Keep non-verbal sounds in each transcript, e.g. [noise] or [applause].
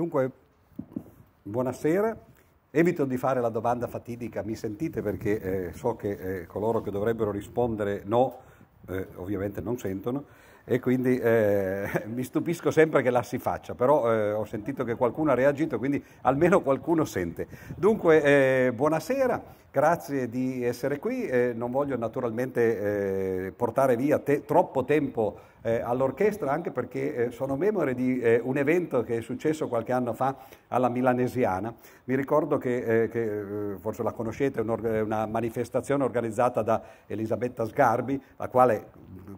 Dunque, buonasera. Evito di fare la domanda fatidica, mi sentite perché eh, so che eh, coloro che dovrebbero rispondere no, eh, ovviamente non sentono e quindi eh, [laughs] mi stupisco sempre che la si faccia, però eh, ho sentito che qualcuno ha reagito, quindi almeno qualcuno sente. Dunque, eh, buonasera, grazie di essere qui, non voglio naturalmente portare via te- troppo tempo eh, all'orchestra anche perché eh, sono memore di eh, un evento che è successo qualche anno fa alla Milanesiana. Mi ricordo che, eh, che eh, forse la conoscete, è un, una manifestazione organizzata da Elisabetta Sgarbi, la quale,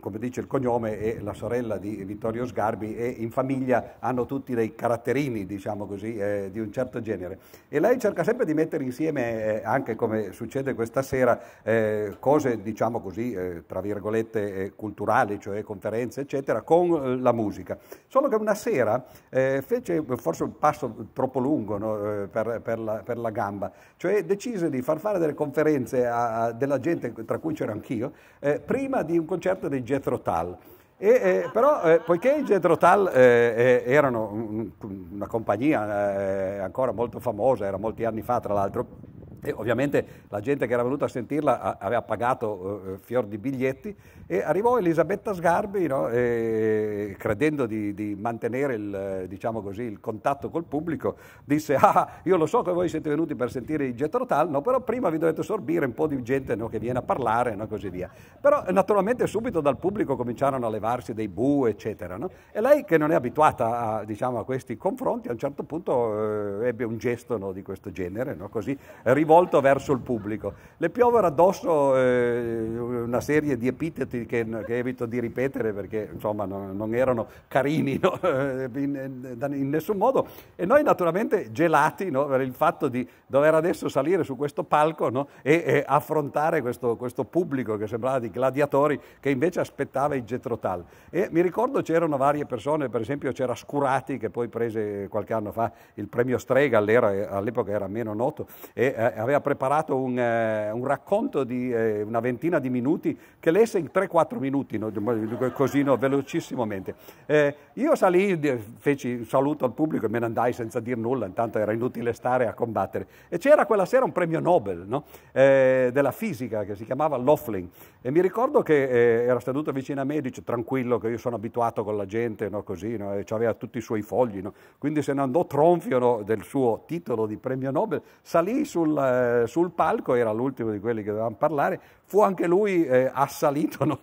come dice il cognome, è la sorella di Vittorio Sgarbi e in famiglia hanno tutti dei caratterini, diciamo così, eh, di un certo genere. E lei cerca sempre di mettere insieme, anche come succede questa sera, cose, diciamo così, tra virgolette, culturali, cioè conferenze conferenze, eccetera, con eh, la musica. Solo che una sera eh, fece forse un passo troppo lungo no, eh, per, per, la, per, la, gamba, cioè decise di far fare delle conferenze a, a della gente, tra cui c'ero anch'io, eh, prima di un concerto dei Jethro Tull. E, eh, però, eh, poiché i Jethro Tull eh, eh erano un, una compagnia ancora molto famosa, era molti anni fa tra l'altro, e ovviamente la gente che era venuta a sentirla aveva pagato eh, eh, fior di biglietti e arrivò Elisabetta Sgarbi no? e, credendo di, di mantenere il, diciamo così, il, contatto col pubblico disse ah io lo so che voi siete venuti per sentire il Jet Rotal no? però prima vi dovete sorbire un po' di gente no? che viene a parlare e così via però naturalmente subito dal pubblico cominciarono a levarsi dei bu eccetera e lei che non è abituata a, diciamo, a, questi confronti a un certo punto eh, ebbe un gesto di questo genere no? così rivolto rivolto verso il pubblico. Le piovero addosso eh, una serie di epiteti che, che, evito di ripetere perché insomma no, non erano carini [laughs] no? in, in, nessun modo e noi naturalmente gelati no? per il fatto di dover adesso salire su questo palco e, e, affrontare questo, questo, pubblico che sembrava di gladiatori che invece aspettava i Getrotal. E mi ricordo c'erano varie persone, per esempio c'era Scurati che poi prese qualche anno fa il premio Strega, all'epoca era meno noto, e eh, aveva preparato un, eh, un racconto di eh, una ventina di minuti che lesse in 3-4 minuti, no? così no? velocissimamente. Eh, io salì, feci un saluto al pubblico e me ne andai senza dir nulla, intanto era inutile stare a combattere. E c'era quella sera un premio Nobel no? Eh, della fisica che si chiamava Loughlin e mi ricordo che eh, era seduto vicino a me e dice tranquillo che io sono abituato con la gente, così, e aveva tutti i suoi fogli, quindi se ne andò tronfio del suo titolo di premio Nobel, salì sul eh, sul palco, era l'ultimo di quelli che dovevano parlare, fu anche lui eh, assalito [laughs] no,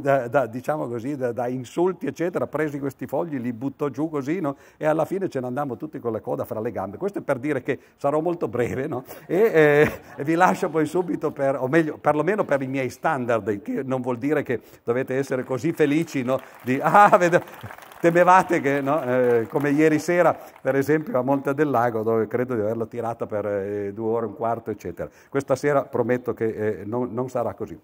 da, da, diciamo così, da, da, insulti, eccetera, presi questi fogli, li buttò giù così, no? e alla fine ce ne andammo tutti con la coda fra le gambe. Questo è per dire che sarò molto breve, no? e eh, vi lascio poi subito, per, o meglio, perlomeno per i miei standard, che non vuol dire che dovete essere così felici di... Ah, vedo, temevate che, no? eh, come ieri sera, per esempio, a Monte del Lago, dove credo di averla tirata per eh, due ore, e un quarto, eccetera. Questa sera prometto che eh, non, non som sa Rakožil.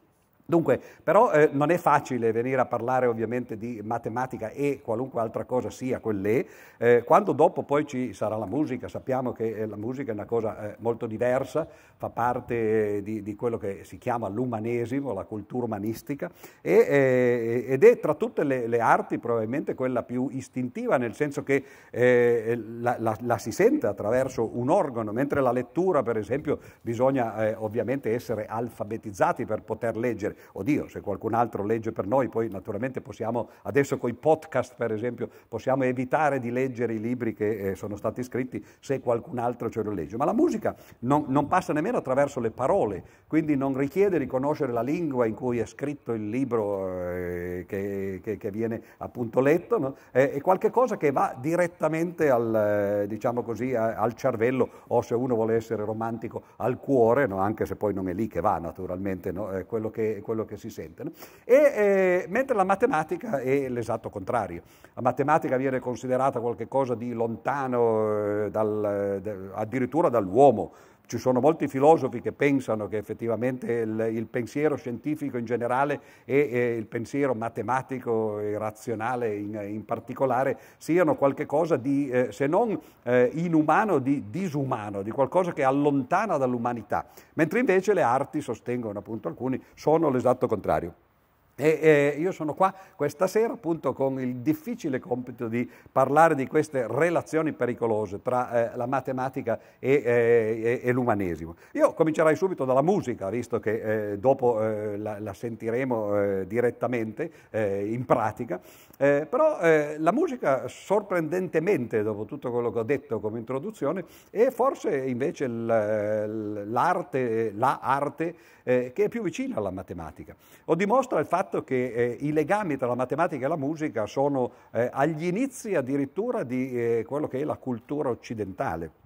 Dunque, però eh, non è facile venire a parlare ovviamente di matematica e qualunque altra cosa sia quell'è, eh, quando dopo poi ci sarà la musica, sappiamo che eh, la musica è una cosa eh, molto diversa, fa parte eh, di, di, quello che si chiama l'umanesimo, la cultura umanistica, eh, e, ed è tra tutte le, le, arti probabilmente quella più istintiva, nel senso che la, la, la, si sente attraverso un organo, mentre la lettura per esempio bisogna ovviamente essere alfabetizzati per poter leggere leggere. Oddio, se qualcun altro legge per noi, poi naturalmente possiamo, adesso con i podcast per esempio, possiamo evitare di leggere i libri che eh, sono stati scritti se qualcun altro ce lo legge. Ma la musica non, non passa nemmeno attraverso le parole, quindi non richiede di conoscere la lingua in cui è scritto il libro eh, che, che, che, viene appunto letto, no? è, è qualche che va direttamente al, eh, diciamo così, al cervello o se uno vuole essere romantico al cuore, no? anche se poi non è lì che va naturalmente, no? quello, che, quello che si sentono. E, eh, mentre la matematica è l'esatto contrario. La matematica viene considerata qualcosa di lontano eh, dal, eh, addirittura dall'uomo, ci sono molti filosofi che pensano che effettivamente il, il pensiero scientifico in generale e, e, il pensiero matematico e razionale in, in particolare siano qualcosa di, eh, se non eh, inumano, di disumano, di qualcosa che allontana dall'umanità, mentre invece le arti, sostengono appunto alcuni, sono l'esatto contrario. E, eh, io sono qua questa sera appunto con il difficile compito di parlare di queste relazioni pericolose tra eh, la matematica e, eh, e, e, l'umanesimo. Io comincerai subito dalla musica, visto che eh, dopo eh, la, la, sentiremo eh, direttamente in pratica, eh, però eh, la musica, sorprendentemente, dopo tutto quello che ho detto come introduzione, è forse invece l'arte, la arte eh, che è più vicina alla matematica. O dimostra il fatto che eh, i legami tra la matematica e la musica sono eh, agli inizi addirittura di eh, quello che è la cultura occidentale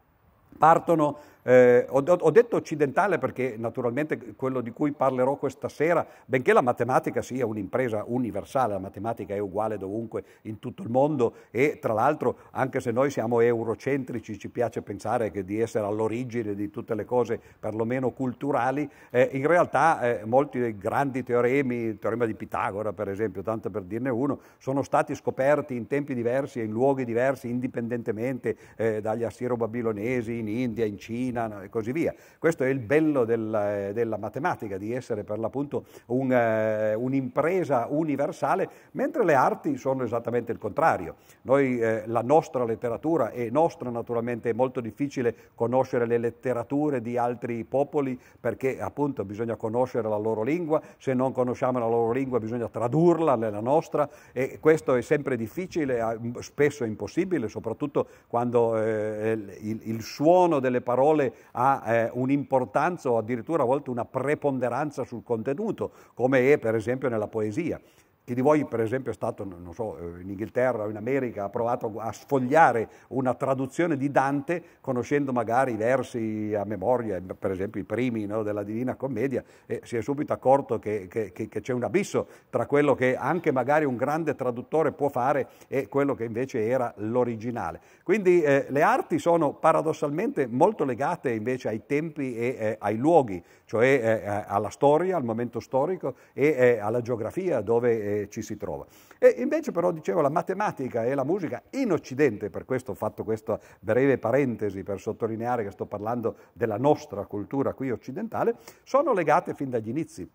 partono, eh, ho, ho, detto occidentale perché naturalmente quello di cui parlerò questa sera, benché la matematica sia un'impresa universale, la matematica è uguale dovunque in tutto il mondo e tra l'altro anche se noi siamo eurocentrici ci piace pensare di essere all'origine di tutte le cose perlomeno culturali, eh, in realtà eh, molti dei grandi teoremi, il teorema di Pitagora per esempio, tanto per dirne uno, sono stati scoperti in tempi diversi e in luoghi diversi indipendentemente eh, dagli assiro-babilonesi, in India, in Cina e così via. Questo è il bello della, eh, della matematica, di essere per l'appunto un, eh, un'impresa universale, mentre le arti sono esattamente il contrario. Noi, eh, la nostra letteratura è nostra naturalmente, è molto difficile conoscere le letterature di altri popoli perché appunto bisogna conoscere la loro lingua, se non conosciamo la loro lingua bisogna tradurla nella nostra e questo è sempre difficile, spesso impossibile, soprattutto quando eh, il, il suo suono delle parole ha eh, un'importanza o addirittura a volte una preponderanza sul contenuto, come è per esempio nella poesia. Chi di voi, per esempio, è stato, non so, eh, in Inghilterra o in America, ha provato a sfogliare una traduzione di Dante, conoscendo magari i versi a memoria, per esempio i primi no, della Divina Commedia, e si è subito accorto che, che, che, che c'è un abisso tra quello che anche magari un grande traduttore può fare e quello che invece era l'originale. Quindi eh, le arti sono paradossalmente molto legate invece ai tempi e eh, ai luoghi, cioè eh, eh alla storia, al momento storico e eh, alla geografia dove ci si trova. E invece però dicevo la matematica e la musica in Occidente, per questo ho fatto questa breve parentesi per sottolineare che sto parlando della nostra cultura qui occidentale, sono legate fin dagli inizi.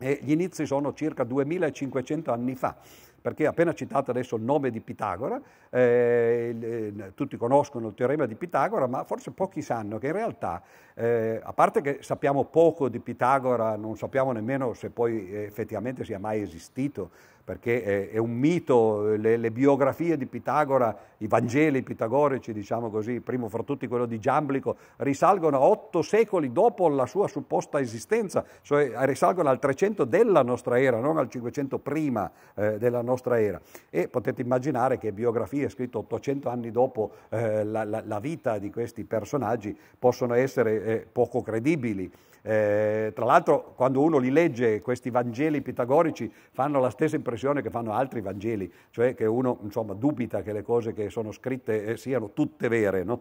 E gli inizi sono circa 2500 anni fa perché appena citato adesso il nome di Pitagora, eh, eh, tutti conoscono il teorema di Pitagora, ma forse pochi sanno che in realtà, eh, a parte che sappiamo poco di Pitagora, non sappiamo nemmeno se poi effettivamente sia mai esistito, perché è, è un mito, le, le, biografie di Pitagora, i Vangeli pitagorici, diciamo così, primo fra tutti quello di Giamblico, risalgono a otto secoli dopo la sua supposta esistenza, cioè risalgono al 300 della nostra era, non al 500 prima eh, della nostra era. E potete immaginare che biografie scritte 800 anni dopo eh, la, la, la, vita di questi personaggi possono essere eh, poco credibili. Eh, tra l'altro quando uno li legge, questi Vangeli pitagorici fanno la stessa impressione espressione che fanno altri Vangeli, cioè che uno insomma, dubita che le cose che sono scritte eh, siano tutte vere, no?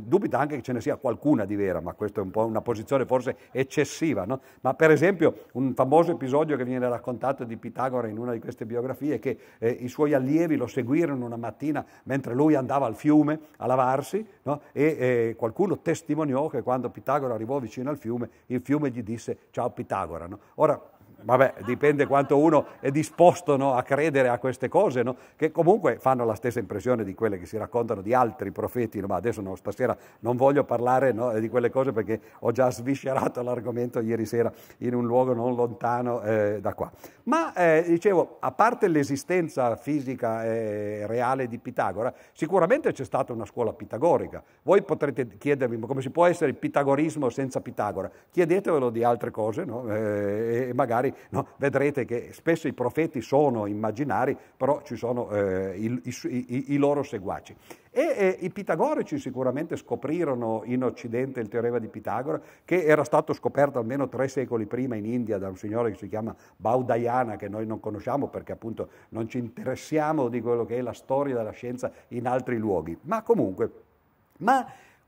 dubita anche che ce ne sia qualcuna di vera, ma questa è un po' una posizione forse eccessiva. No? Ma per esempio un famoso episodio che viene raccontato di Pitagora in una di queste biografie, è che eh, i suoi allievi lo seguirono una mattina mentre lui andava al fiume a lavarsi no? e eh, qualcuno testimoniò che quando Pitagora arrivò vicino al fiume, il fiume gli disse ciao Pitagora. Ora, vabbè, dipende quanto uno è disposto no, a credere a queste cose, no? che comunque fanno la stessa impressione di quelle che si raccontano di altri profeti, no? ma adesso stasera non voglio parlare di quelle cose perché ho già sviscerato l'argomento ieri sera in un luogo non lontano eh, da qua. Ma eh, dicevo, a parte l'esistenza fisica eh, reale di Pitagora, sicuramente c'è stata una scuola pitagorica. Voi potrete chiedervi come si può essere il pitagorismo senza Pitagora? Chiedetevelo di altre cose eh, e magari no? vedrete che spesso i profeti sono immaginari, però ci sono eh, i, i, i, loro seguaci. E eh, i pitagorici sicuramente scoprirono in Occidente il teorema di Pitagora, che era stato scoperto almeno tre secoli prima in India da un signore che si chiama Baudayana, che noi non conosciamo perché appunto non ci interessiamo di quello che è la storia della scienza in altri luoghi. Ma comunque... Ma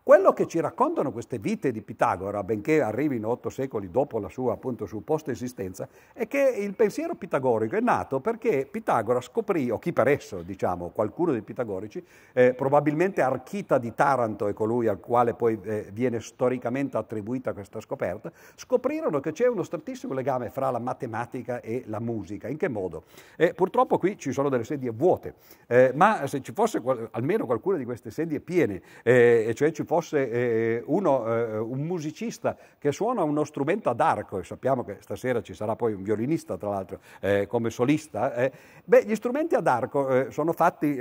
quello che ci raccontano queste vite di Pitagora, benché arrivino otto secoli dopo la sua appunto supposta esistenza, è che il pensiero pitagorico è nato perché Pitagora scoprì, o chi per esso, diciamo, qualcuno dei pitagorici, eh, probabilmente Archita di Taranto è colui al quale poi eh, viene storicamente attribuita questa scoperta, scoprirono che c'è uno strettissimo legame fra la matematica e la musica. In che modo? Eh, purtroppo qui ci sono delle sedie vuote, eh, ma se ci fosse qual- almeno qualcuna di queste sedie piene, eh, e cioè ci fosse fosse eh, eh, uno, eh, un musicista che suona uno strumento ad arco, e sappiamo che stasera ci sarà poi un violinista tra l'altro eh, come solista, eh, beh, gli strumenti ad arco eh, sono fatti,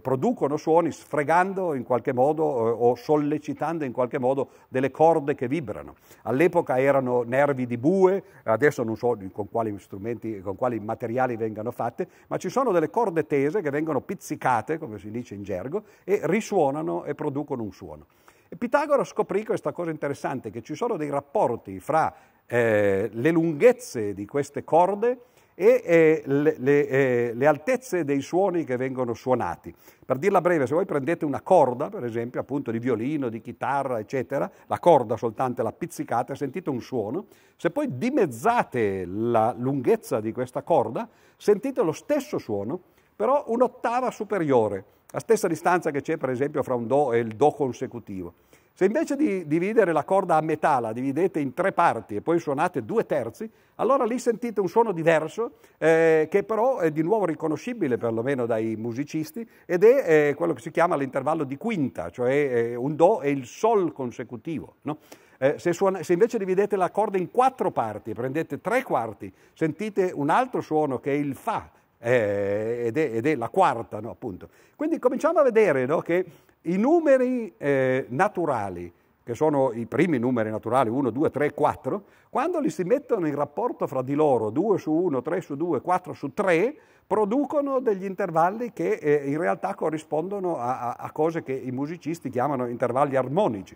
producono suoni sfregando in qualche modo o sollecitando in qualche modo delle corde che vibrano. All'epoca erano nervi di bue, adesso non so con quali strumenti, con quali materiali vengano fatte, ma ci sono delle corde tese che vengono pizzicate, come si dice in gergo, e risuonano e producono un suono. E Pitagora scoprì questa cosa interessante, che ci sono dei rapporti fra eh, le lunghezze di queste corde e eh, le, le, eh, le, altezze dei suoni che vengono suonati. Per dirla breve, se voi prendete una corda, per esempio, appunto di violino, di chitarra, eccetera, la corda soltanto la pizzicate, sentite un suono, se poi dimezzate la lunghezza di questa corda, sentite lo stesso suono, però un'ottava superiore. La stessa distanza che c'è per esempio fra un Do e il Do consecutivo. Se invece di dividere la corda a metà la dividete in tre parti e poi suonate due terzi, allora lì sentite un suono diverso eh, che però è di nuovo riconoscibile perlomeno dai musicisti ed è eh, quello che si chiama l'intervallo di quinta, cioè eh, un Do e il Sol consecutivo. No? Eh, se, suona, se, invece dividete la corda in quattro parti, prendete tre quarti, sentite un altro suono che è il Fa eh, ed, è, ed, è, la quarta, no, appunto. Quindi cominciamo a vedere no, che i numeri eh, naturali, che sono i primi numeri naturali, 1, 2, 3, 4, quando li si mettono in rapporto fra di loro, 2 su 1, 3 su 2, 4 su 3, producono degli intervalli che eh, in realtà corrispondono a, a, a, cose che i musicisti chiamano intervalli armonici,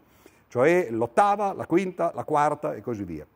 cioè l'ottava, la quinta, la quarta e così via.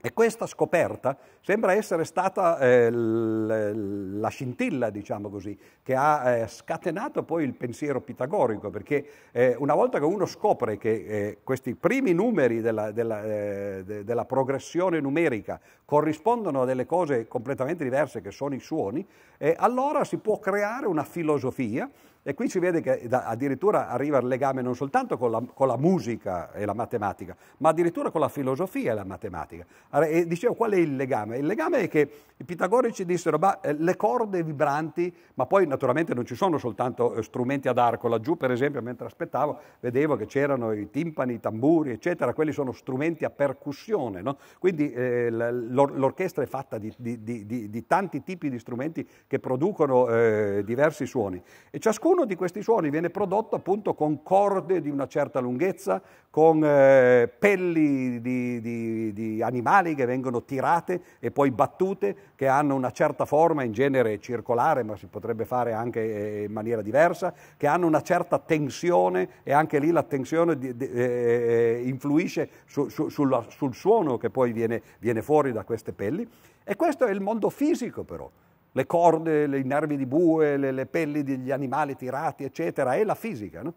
E questa scoperta sembra essere stata eh, la scintilla, diciamo così, che ha eh, scatenato poi il pensiero pitagorico, perché eh, una volta che uno scopre che eh, questi primi numeri della, della, eh, de, della, progressione numerica corrispondono a delle cose completamente diverse che sono i suoni, eh, allora si può creare una filosofia e qui si vede che addirittura arriva il legame non soltanto con la, con la, musica e la matematica, ma addirittura con la filosofia e la matematica. E dicevo, qual è il legame? Il legame è che i pitagorici dissero, ma eh, le corde vibranti, ma poi naturalmente non ci sono soltanto eh, strumenti ad arco, laggiù per esempio mentre aspettavo vedevo che c'erano i timpani, i tamburi, eccetera, quelli sono strumenti a percussione, no? quindi eh, l'orchestra è fatta di, di, di, di, tanti tipi di strumenti che producono eh, diversi suoni. E ciascuno Ciascuno di questi suoni viene prodotto appunto con corde di una certa lunghezza, con eh, pelli di, di, di, animali che vengono tirate e poi battute, che hanno una certa forma, in genere circolare, ma si potrebbe fare anche eh, in maniera diversa, che hanno una certa tensione e anche lì la tensione di, eh, eh, influisce su, su, sul, sul, suono che poi viene, viene fuori da queste pelli. E questo è il mondo fisico però le corde, i nervi di bue, le, le pelli degli animali tirati, eccetera, è la fisica. No?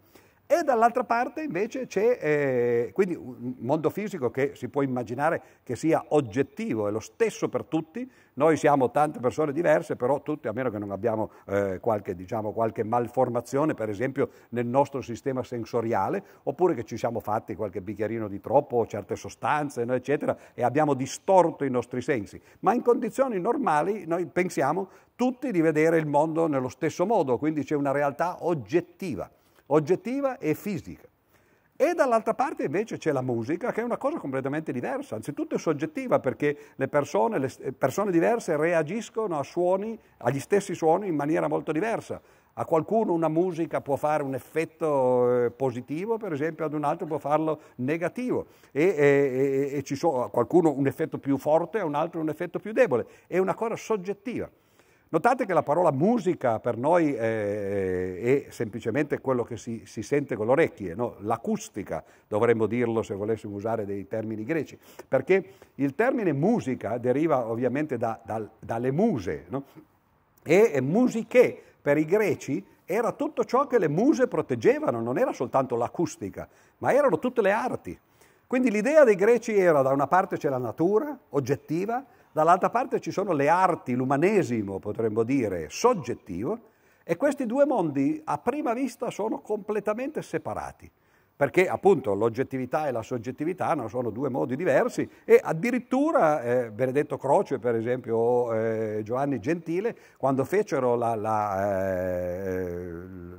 e dall'altra parte invece c'è eh, quindi un mondo fisico che si può immaginare che sia oggettivo, è lo stesso per tutti, noi siamo tante persone diverse, però tutti, a meno che non abbiamo eh, qualche, diciamo, qualche malformazione, per esempio nel nostro sistema sensoriale, oppure che ci siamo fatti qualche bicchierino di troppo, certe sostanze, no, eccetera, e abbiamo distorto i nostri sensi. Ma in condizioni normali noi pensiamo tutti di vedere il mondo nello stesso modo, quindi c'è una realtà oggettiva oggettiva e fisica. E dall'altra parte invece c'è la musica, che è una cosa completamente diversa, anzitutto è soggettiva perché le persone, le persone diverse reagiscono suoni, agli stessi suoni in maniera molto diversa. A qualcuno una musica può fare un effetto eh, positivo, per esempio, ad un altro può farlo negativo. E, e, e, e ci so, a qualcuno un effetto più forte, a un altro un effetto più debole. È una cosa soggettiva. Notate che la parola musica per noi è, eh, eh, è semplicemente quello che si, si sente con le orecchie, no? l'acustica dovremmo dirlo se volessimo usare dei termini greci, perché il termine musica deriva ovviamente da, da, dalle muse no? e musiche per i greci era tutto ciò che le muse proteggevano, non era soltanto l'acustica, ma erano tutte le arti. Quindi l'idea dei greci era da una parte c'è la natura oggettiva, Dall'altra parte ci sono le arti, l'umanesimo, potremmo dire, soggettivo, e questi due mondi a prima vista sono completamente separati perché appunto l'oggettività e la soggettività no, sono due modi diversi e addirittura eh, Benedetto Croce per esempio o eh, Giovanni Gentile quando fecero la, la, eh,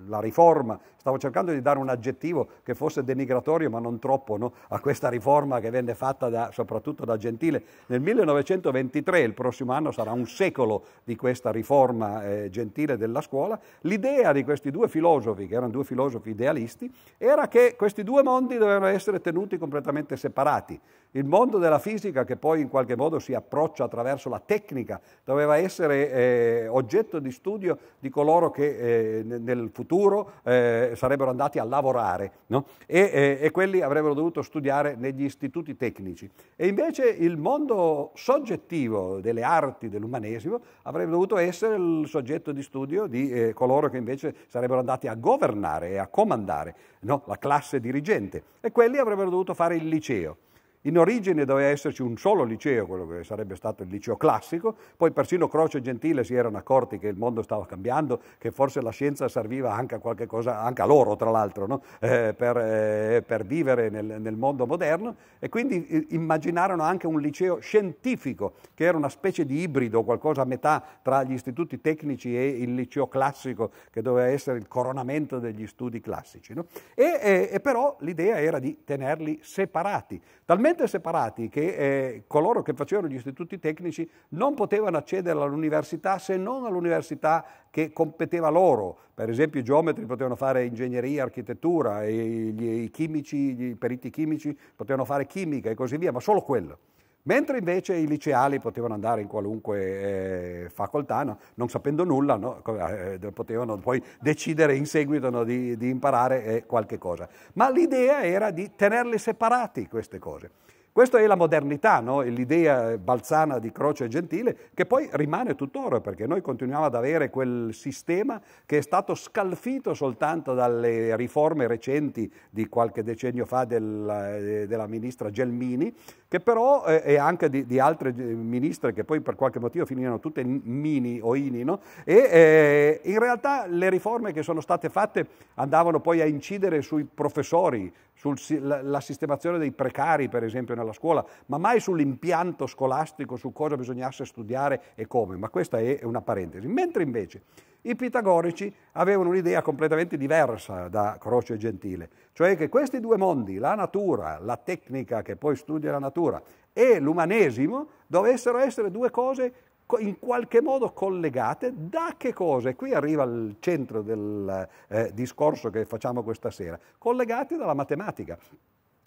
la, riforma, stavo cercando di dare un aggettivo che fosse denigratorio ma non troppo no, a questa riforma che venne fatta da, soprattutto da Gentile nel 1923, il prossimo anno sarà un secolo di questa riforma eh, Gentile della scuola, l'idea di questi due filosofi che erano due filosofi idealisti era che questi due mondi dovevano essere tenuti completamente separati. Il mondo della fisica, che poi in qualche modo si approccia attraverso la tecnica, doveva essere eh, oggetto di studio di coloro che eh, nel futuro eh, sarebbero andati a lavorare no? e, eh, e, quelli avrebbero dovuto studiare negli istituti tecnici. E invece il mondo soggettivo delle arti, dell'umanesimo, avrebbe dovuto essere il soggetto di studio di eh, coloro che invece sarebbero andati a governare e a comandare no? la classe dirigente. E quelli avrebbero dovuto fare il liceo. In origine doveva esserci un solo liceo, quello che sarebbe stato il liceo classico, poi persino Croce e Gentile si erano accorti che il mondo stava cambiando, che forse la scienza serviva anche a, cosa, anche a loro tra l'altro, no? eh, per, eh, per, vivere nel, nel, mondo moderno e quindi eh, immaginarono anche un liceo scientifico, che era una specie di ibrido, qualcosa a metà tra gli istituti tecnici e il liceo classico, che doveva essere il coronamento degli studi classici. No? E, eh, e però l'idea era di tenerli separati, talmente talmente separati che eh, coloro che facevano gli istituti tecnici non potevano accedere all'università se non all'università che competeva loro. Per esempio i geometri potevano fare ingegneria, architettura, i, chimici, i periti chimici potevano fare chimica e così via, ma solo quello. Mentre invece i liceali potevano andare in qualunque eh, facoltà, no? non sapendo nulla, no? Eh, potevano poi decidere in seguito no? di, di, imparare eh, qualche cosa. Ma l'idea era di tenerle separate queste cose. Questa è la modernità, no? l'idea balzana di Croce Gentile, che poi rimane tuttora, perché noi continuiamo ad avere quel sistema che è stato scalfito soltanto dalle riforme recenti di qualche decennio fa della, eh, della ministra Gelmini, che però eh, e anche di, di, altre eh, ministre che poi per qualche motivo finirono tutte mini o ini, no? e eh, in realtà le riforme che sono state fatte andavano poi a incidere sui professori, sulla sistemazione dei precari, per esempio, nella scuola, ma mai sull'impianto scolastico, su cosa bisognasse studiare e come, ma questa è una parentesi. Mentre invece i pitagorici avevano un'idea completamente diversa da Croce e Gentile, cioè che questi due mondi, la natura, la tecnica che poi studia la natura, e l'umanesimo dovessero essere due cose in qualche modo collegate da che cosa? E qui arriva il centro del eh, discorso che facciamo questa sera, collegate dalla matematica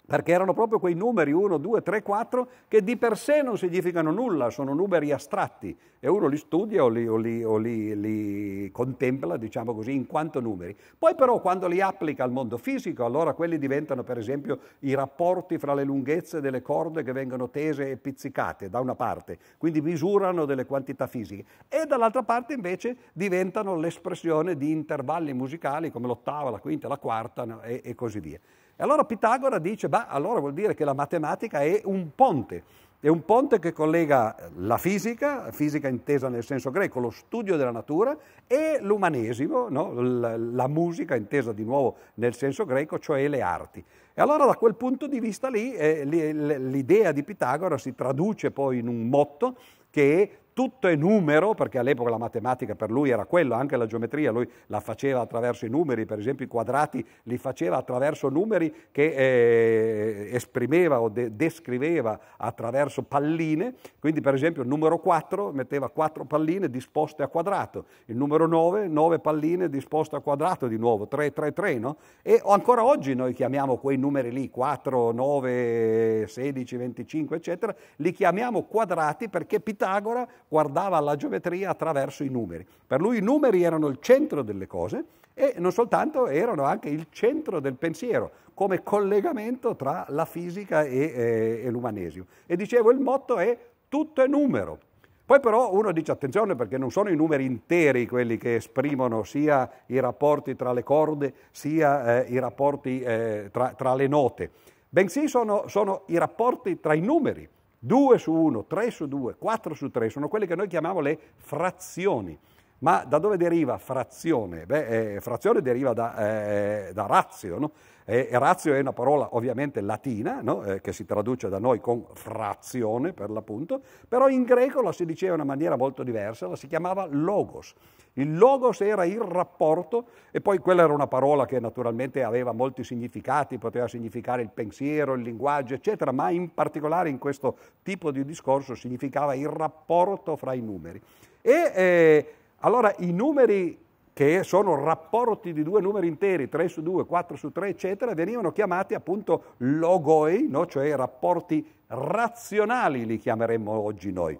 perché erano proprio quei numeri 1, 2, 3, 4 che di per sé non significano nulla, sono numeri astratti e uno li studia o li, o li, o li, li contempla, diciamo così, in quanto numeri. Poi però quando li applica al mondo fisico, allora quelli diventano per esempio i rapporti fra le lunghezze delle corde che vengono tese e pizzicate da una parte, quindi misurano delle quantità fisiche, e dall'altra parte invece diventano l'espressione di intervalli musicali come l'ottava, la quinta, la quarta e, e così via. E allora Pitagora dice, beh, allora vuol dire che la matematica è un ponte, è un ponte che collega la fisica, fisica intesa nel senso greco, lo studio della natura, e l'umanesimo, no? la, la, musica intesa di nuovo nel senso greco, cioè le arti. E allora da quel punto di vista lì eh, l'idea di Pitagora si traduce poi in un motto che è tutto è numero, perché all'epoca la matematica per lui era quello, anche la geometria lui la faceva attraverso i numeri, per esempio i quadrati li faceva attraverso numeri che eh, esprimeva o de- descriveva attraverso palline, quindi per esempio il numero 4 metteva 4 palline disposte a quadrato, il numero 9, 9 palline disposte a quadrato di nuovo, 3, 3, 3, no? E ancora oggi noi chiamiamo quei numeri lì, 4, 9, 16, 25, eccetera, li chiamiamo quadrati perché Pitagora guardava la geometria attraverso i numeri. Per lui i numeri erano il centro delle cose e non soltanto, erano anche il centro del pensiero, come collegamento tra la fisica e, e, eh, e l'umanesimo. E dicevo, il motto è tutto è numero. Poi però uno dice attenzione perché non sono i numeri interi quelli che esprimono sia i rapporti tra le corde sia eh, i rapporti eh, tra, tra, le note, bensì sono, sono i rapporti tra i numeri 2 su 1, 3 su 2, 4 su 3, sono quelle che noi chiamiamo le frazioni. Ma da dove deriva frazione? Beh, eh, frazione deriva da, eh, eh da razio, no? E razio è una parola ovviamente latina, no? eh, che si traduce da noi con frazione per l'appunto, però in greco la si diceva in una maniera molto diversa, la si chiamava logos. Il logos era il rapporto e poi quella era una parola che naturalmente aveva molti significati, poteva significare il pensiero, il linguaggio, eccetera, ma in particolare in questo tipo di discorso significava il rapporto fra i numeri. E, eh, allora i numeri che sono rapporti di due numeri interi, 3 su 2, 4 su 3, eccetera, venivano chiamati appunto logoi, no? cioè rapporti razionali li chiameremmo oggi noi.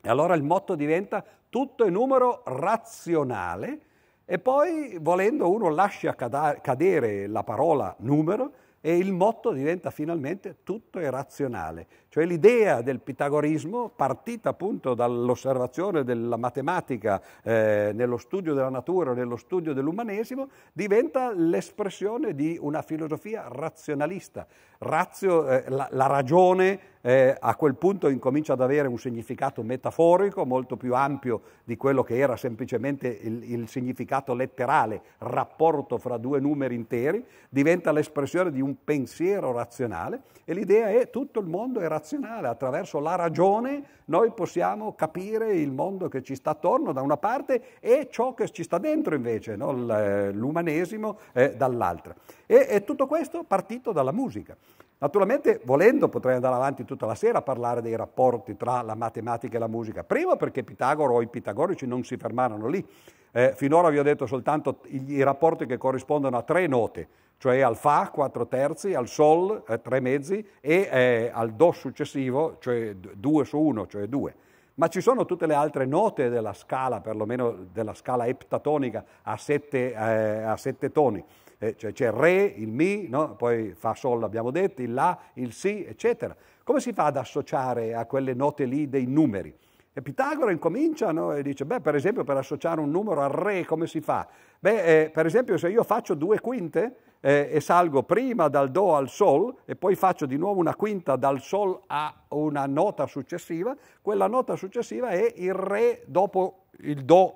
E allora il motto diventa tutto è numero razionale e poi volendo uno lascia cadere la parola numero e il motto diventa finalmente tutto è razionale. Cioè l'idea del pitagorismo, partita appunto dall'osservazione della matematica eh, nello studio della natura, nello studio dell'umanesimo, diventa l'espressione di una filosofia razionalista. Razio, eh, la, la, ragione eh, a quel punto incomincia ad avere un significato metaforico molto più ampio di quello che era semplicemente il, il significato letterale, rapporto fra due numeri interi, diventa l'espressione di un pensiero razionale e l'idea è tutto il mondo è razionale razionale, attraverso la ragione, noi possiamo capire il mondo che ci sta attorno da una parte e ciò che ci sta dentro invece, no? l'umanesimo eh, dall'altra. E, e tutto questo partito dalla musica. Naturalmente, volendo, potrei andare avanti tutta la sera a parlare dei rapporti tra la matematica e la musica. Primo perché Pitagoro o i pitagorici non si fermarono lì. Eh, finora vi ho detto soltanto i rapporti che corrispondono a tre note, cioè al Fa, quattro terzi, al Sol, 3 eh, mezzi, e eh, al Do successivo, cioè due su uno, cioè due. Ma ci sono tutte le altre note della scala, perlomeno della scala eptatonica a sette eh, toni eh, cioè c'è re, il mi, no? poi fa sol abbiamo detto, il la, il si, eccetera. Come si fa ad associare a quelle note lì dei numeri? E Pitagora incomincia no? e dice, beh, per esempio per associare un numero al re come si fa? Beh, eh, per esempio se io faccio due quinte eh, e salgo prima dal do al sol e poi faccio di nuovo una quinta dal sol a una nota successiva, quella nota successiva è il re dopo il do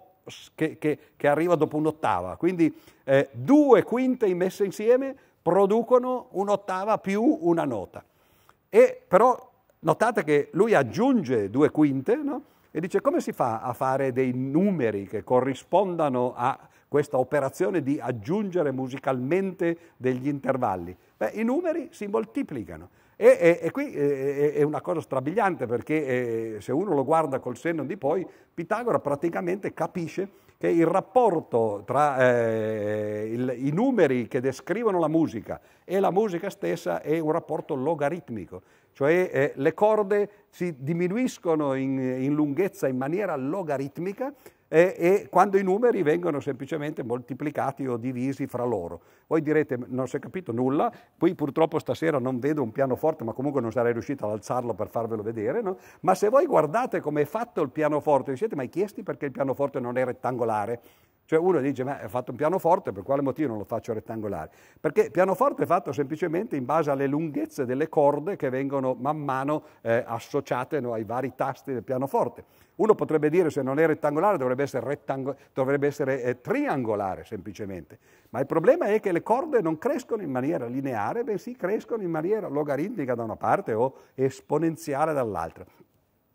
che, che, che arriva dopo un'ottava. Quindi eh, due quinte messe insieme producono un'ottava più una nota. E però notate che lui aggiunge due quinte no? e dice come si fa a fare dei numeri che corrispondano a questa operazione di aggiungere musicalmente degli intervalli? Beh, i numeri si moltiplicano. E, e, e, qui eh, eh, è una cosa strabiliante perché eh, se uno lo guarda col senno di poi, Pitagora praticamente capisce che il rapporto tra eh, il, i numeri che descrivono la musica e la musica stessa è un rapporto logaritmico, cioè eh, le corde si diminuiscono in, in lunghezza in maniera logaritmica e, e quando i numeri vengono semplicemente moltiplicati o divisi fra loro. Voi direte non si è capito nulla, poi purtroppo stasera non vedo un pianoforte, ma comunque non sarei riuscito ad alzarlo per farvelo vedere, no? ma se voi guardate come è fatto il pianoforte, vi siete mai chiesti perché il pianoforte non è rettangolare? Cioè uno dice, ma ho fatto un pianoforte, per quale motivo non lo faccio rettangolare? Perché il pianoforte è fatto semplicemente in base alle lunghezze delle corde che vengono man mano eh, associate no, ai vari tasti del pianoforte. Uno potrebbe dire se non è rettangolare dovrebbe essere, rettango- dovrebbe essere eh, triangolare semplicemente, ma il problema è che le corde non crescono in maniera lineare, bensì crescono in maniera logaritmica da una parte o esponenziale dall'altra.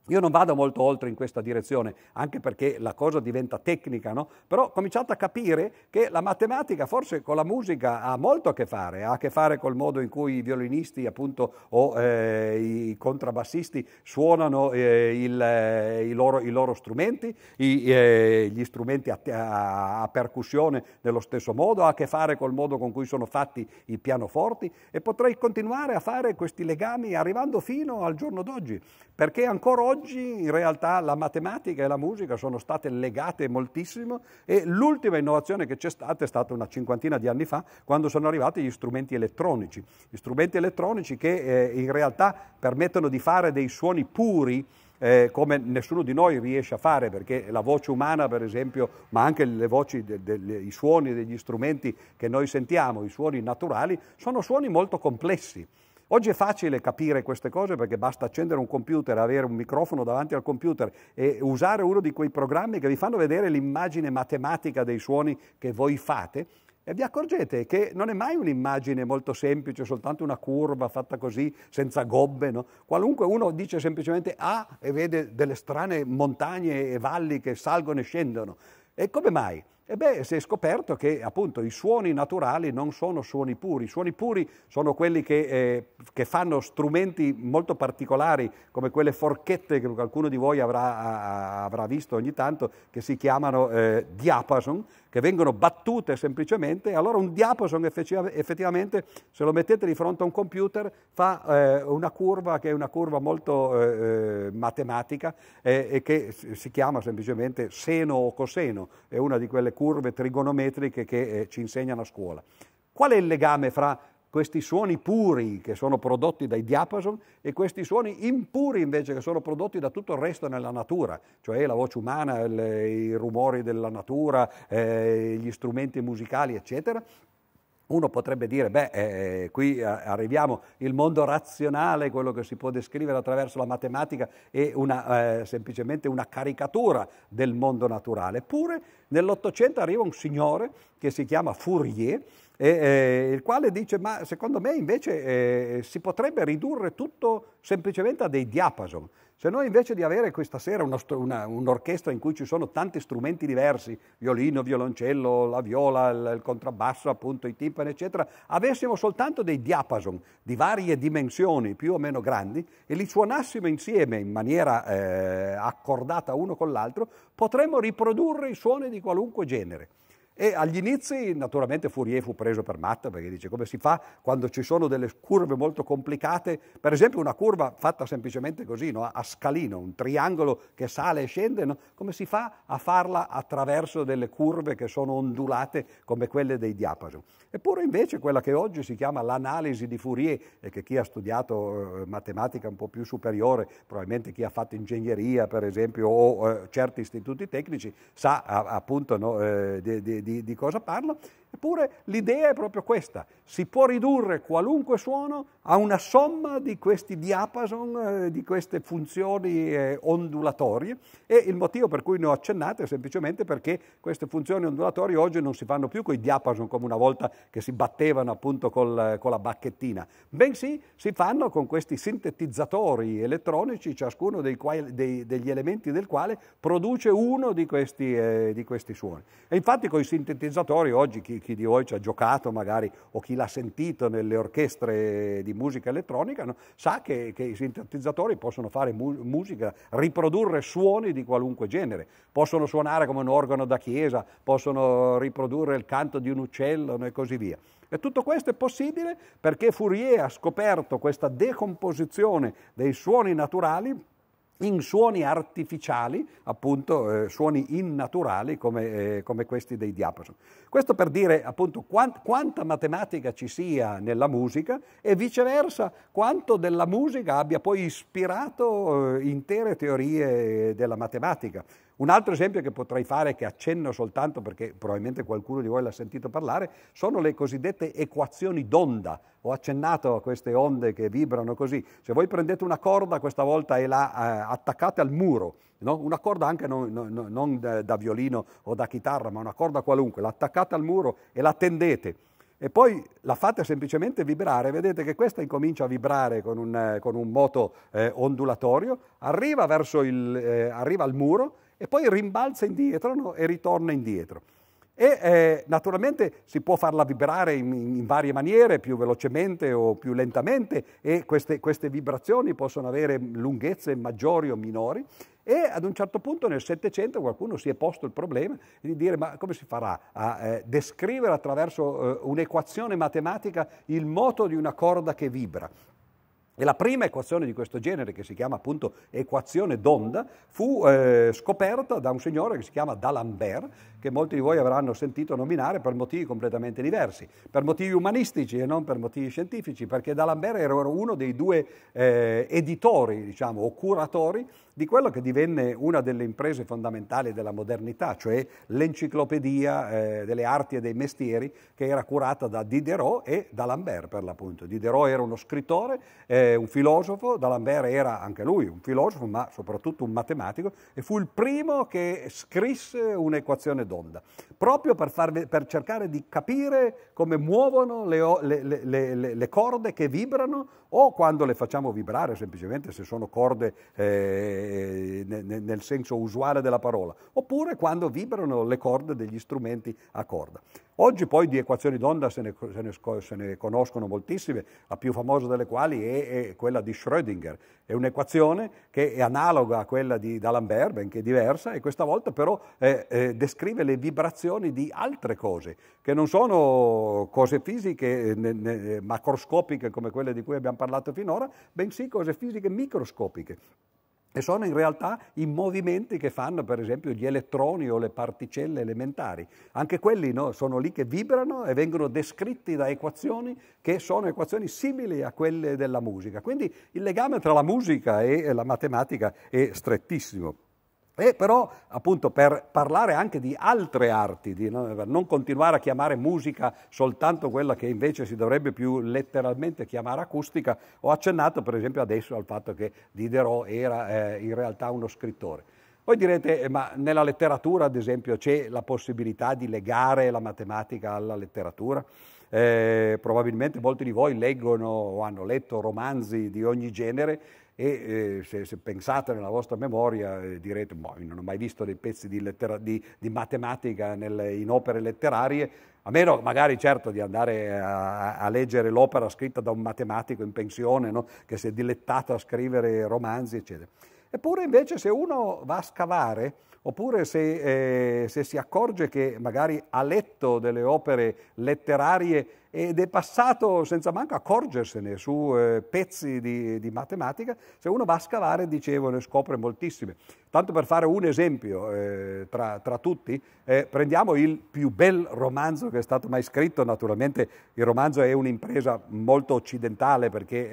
Io non vado molto oltre in questa direzione, anche perché la cosa diventa tecnica, no? però cominciate a capire che la matematica forse con la musica ha molto a che fare, ha a che fare col modo in cui i violinisti appunto, o eh, i contrabbassisti suonano eh, il, eh, i, loro, i, loro, strumenti, i, eh, gli strumenti a, a, a, percussione nello stesso modo, ha a che fare col modo con cui sono fatti i pianoforti e potrei continuare a fare questi legami arrivando fino al giorno d'oggi perché ancora oggi in realtà la matematica e la musica sono state legate moltissimo e l'ultima innovazione che c'è stata è stata una cinquantina di anni fa quando sono arrivati gli strumenti elettronici, gli strumenti elettronici che eh, in realtà permettono di fare dei suoni puri eh, come nessuno di noi riesce a fare, perché la voce umana, per esempio, ma anche le voci, de, de, de, i suoni degli strumenti che noi sentiamo, i suoni naturali, sono suoni molto complessi. Oggi è facile capire queste cose perché basta accendere un computer, avere un microfono davanti al computer e usare uno di quei programmi che vi fanno vedere l'immagine matematica dei suoni che voi fate. E vi accorgete che non è mai un'immagine molto semplice, soltanto una curva fatta così, senza gobbe. No? Qualunque uno dice semplicemente A ah", e vede delle strane montagne e valli che salgono e scendono. E come mai? E beh, si è scoperto che appunto i suoni naturali non sono suoni puri. I suoni puri sono quelli che, eh, che fanno strumenti molto particolari, come quelle forchette che qualcuno di voi avrà, a, avrà visto ogni tanto, che si chiamano eh, diapason, che vengono battute semplicemente, allora un diapason effettivamente, se lo mettete di fronte a un computer, fa eh, una curva che è una curva molto eh, eh matematica eh, e che si chiama semplicemente seno o coseno, è una di quelle curve trigonometriche che eh, ci insegnano a scuola. Qual è il legame fra questi suoni puri che sono prodotti dai diapason e questi suoni impuri invece che sono prodotti da tutto il resto nella natura, cioè la voce umana, le, i rumori della natura, eh, gli strumenti musicali, eccetera. Uno potrebbe dire, beh, eh, eh qui arriviamo, il mondo razionale, quello che si può descrivere attraverso la matematica, è una, eh, semplicemente una caricatura del mondo naturale. Eppure nell'Ottocento arriva un signore che si chiama Fourier, e, eh, il quale dice ma secondo me invece eh, si potrebbe ridurre tutto semplicemente a dei diapason. Se noi invece di avere questa sera una, una, un'orchestra in cui ci sono tanti strumenti diversi, violino, violoncello, la viola, il, il contrabbasso, appunto i timpani, eccetera, avessimo soltanto dei diapason di varie dimensioni più o meno grandi e li suonassimo insieme in maniera eh, accordata uno con l'altro, potremmo riprodurre i suoni di qualunque genere. E agli inizi, naturalmente, Fourier fu preso per matto perché dice come si fa quando ci sono delle curve molto complicate, per esempio una curva fatta semplicemente così, no? a scalino, un triangolo che sale e scende, no? come si fa a farla attraverso delle curve che sono ondulate come quelle dei diapason? Eppure invece quella che oggi si chiama l'analisi di Fourier e che chi ha studiato eh, matematica un po' più superiore, probabilmente chi ha fatto ingegneria per esempio o eh, certi istituti tecnici, sa a, appunto no, eh, di, di di, di cosa parlo, Eppure l'idea è proprio questa, si può ridurre qualunque suono a una somma di questi diapason, eh, di queste funzioni eh, ondulatorie e il motivo per cui ne ho accennate è semplicemente perché queste funzioni ondulatorie oggi non si fanno più con i diapason come una volta che si battevano appunto col, con la bacchettina, bensì si fanno con questi sintetizzatori elettronici, ciascuno dei quali, dei, degli elementi del quale produce uno di questi, eh, di questi suoni. E infatti con i sintetizzatori oggi chi chi, di voi ci ha giocato magari o chi l'ha sentito nelle orchestre di musica elettronica no? sa che, che, i sintetizzatori possono fare mu- musica, riprodurre suoni di qualunque genere, possono suonare come un organo da chiesa, possono riprodurre il canto di un uccello e così via. E tutto questo è possibile perché Fourier ha scoperto questa decomposizione dei suoni naturali in suoni artificiali, appunto eh, suoni innaturali come, eh, come, questi dei diapason. Questo per dire appunto quant, quanta matematica ci sia nella musica e viceversa quanto della musica abbia poi ispirato eh, intere teorie della matematica. Un altro esempio che potrei fare, che accenno soltanto perché probabilmente qualcuno di voi l'ha sentito parlare, sono le cosiddette equazioni d'onda. Ho accennato a queste onde che vibrano così. Se voi prendete una corda questa volta e la eh, attaccate al muro, no? una corda anche non, non, non da violino o da chitarra, ma una corda qualunque, la attaccate al muro e la tendete e poi la fate semplicemente vibrare, vedete che questa incomincia a vibrare con un, eh, con un moto eh, ondulatorio, arriva, il, eh, arriva al muro e poi rimbalza indietro no? e ritorna indietro. E eh, naturalmente si può farla vibrare in, in, varie maniere, più velocemente o più lentamente, e queste, queste, vibrazioni possono avere lunghezze maggiori o minori. E ad un certo punto nel Settecento qualcuno si è posto il problema di dire ma come si farà a eh, descrivere attraverso eh, un'equazione matematica il moto di una corda che vibra? E la prima equazione di questo genere, che si chiama appunto equazione d'onda, fu eh, scoperta da un signore che si chiama D'Alembert, che molti di voi avranno sentito nominare per motivi completamente diversi, per motivi umanistici e non per motivi scientifici, perché D'Alembert era uno dei due eh, editori, diciamo, o curatori di quello che divenne una delle imprese fondamentali della modernità, cioè l'enciclopedia eh, delle arti e dei mestieri che era curata da Diderot e d'Alembert per l'appunto. Diderot era uno scrittore, eh, un filosofo, d'Alembert era anche lui un filosofo, ma soprattutto un matematico e fu il primo che scrisse un'equazione d'onda, proprio per, farvi, per cercare di capire come muovono le, le, le, le, corde che vibrano o quando le facciamo vibrare semplicemente se sono corde eh, eh, nel, nel senso usuale della parola, oppure quando vibrano le corde degli strumenti a corda. Oggi poi di equazioni d'onda se ne, se ne, se ne conoscono moltissime, la più famosa delle quali è, è, quella di Schrödinger. È un'equazione che è analoga a quella di D'Alembert, benché diversa, e questa volta però eh, eh, descrive le vibrazioni di altre cose, che non sono cose fisiche eh, ne, ne, macroscopiche come quelle di cui abbiamo parlato finora, bensì cose fisiche microscopiche che sono in realtà i movimenti che fanno per esempio gli elettroni o le particelle elementari. Anche quelli no, sono lì che vibrano e vengono descritti da equazioni che sono equazioni simili a quelle della musica. Quindi il legame tra la musica e la matematica è strettissimo. E però appunto per parlare anche di altre arti, di non continuare a chiamare musica soltanto quella che invece si dovrebbe più letteralmente chiamare acustica, ho accennato per esempio adesso al fatto che Diderot era eh, in realtà uno scrittore. Voi direte, eh, ma nella letteratura ad esempio c'è la possibilità di legare la matematica alla letteratura? Eh, probabilmente molti di voi leggono o hanno letto romanzi di ogni genere e eh, se, se, pensate nella vostra memoria eh, direte, boh, non ho mai visto dei pezzi di, lettera- di, di matematica nelle, in opere letterarie, a meno magari certo di andare a, a leggere l'opera scritta da un matematico in pensione no? che si è dilettato a scrivere romanzi, eccetera. Eppure invece se uno va a scavare, oppure se, eh, se si accorge che magari ha letto delle opere letterarie ed è passato senza manco accorgersene su eh, pezzi di, di, matematica, se uno va a scavare, dicevo, ne scopre moltissime. Tanto per fare un esempio eh, tra, tra, tutti, eh, prendiamo il più bel romanzo che è stato mai scritto, naturalmente il romanzo è un'impresa molto occidentale perché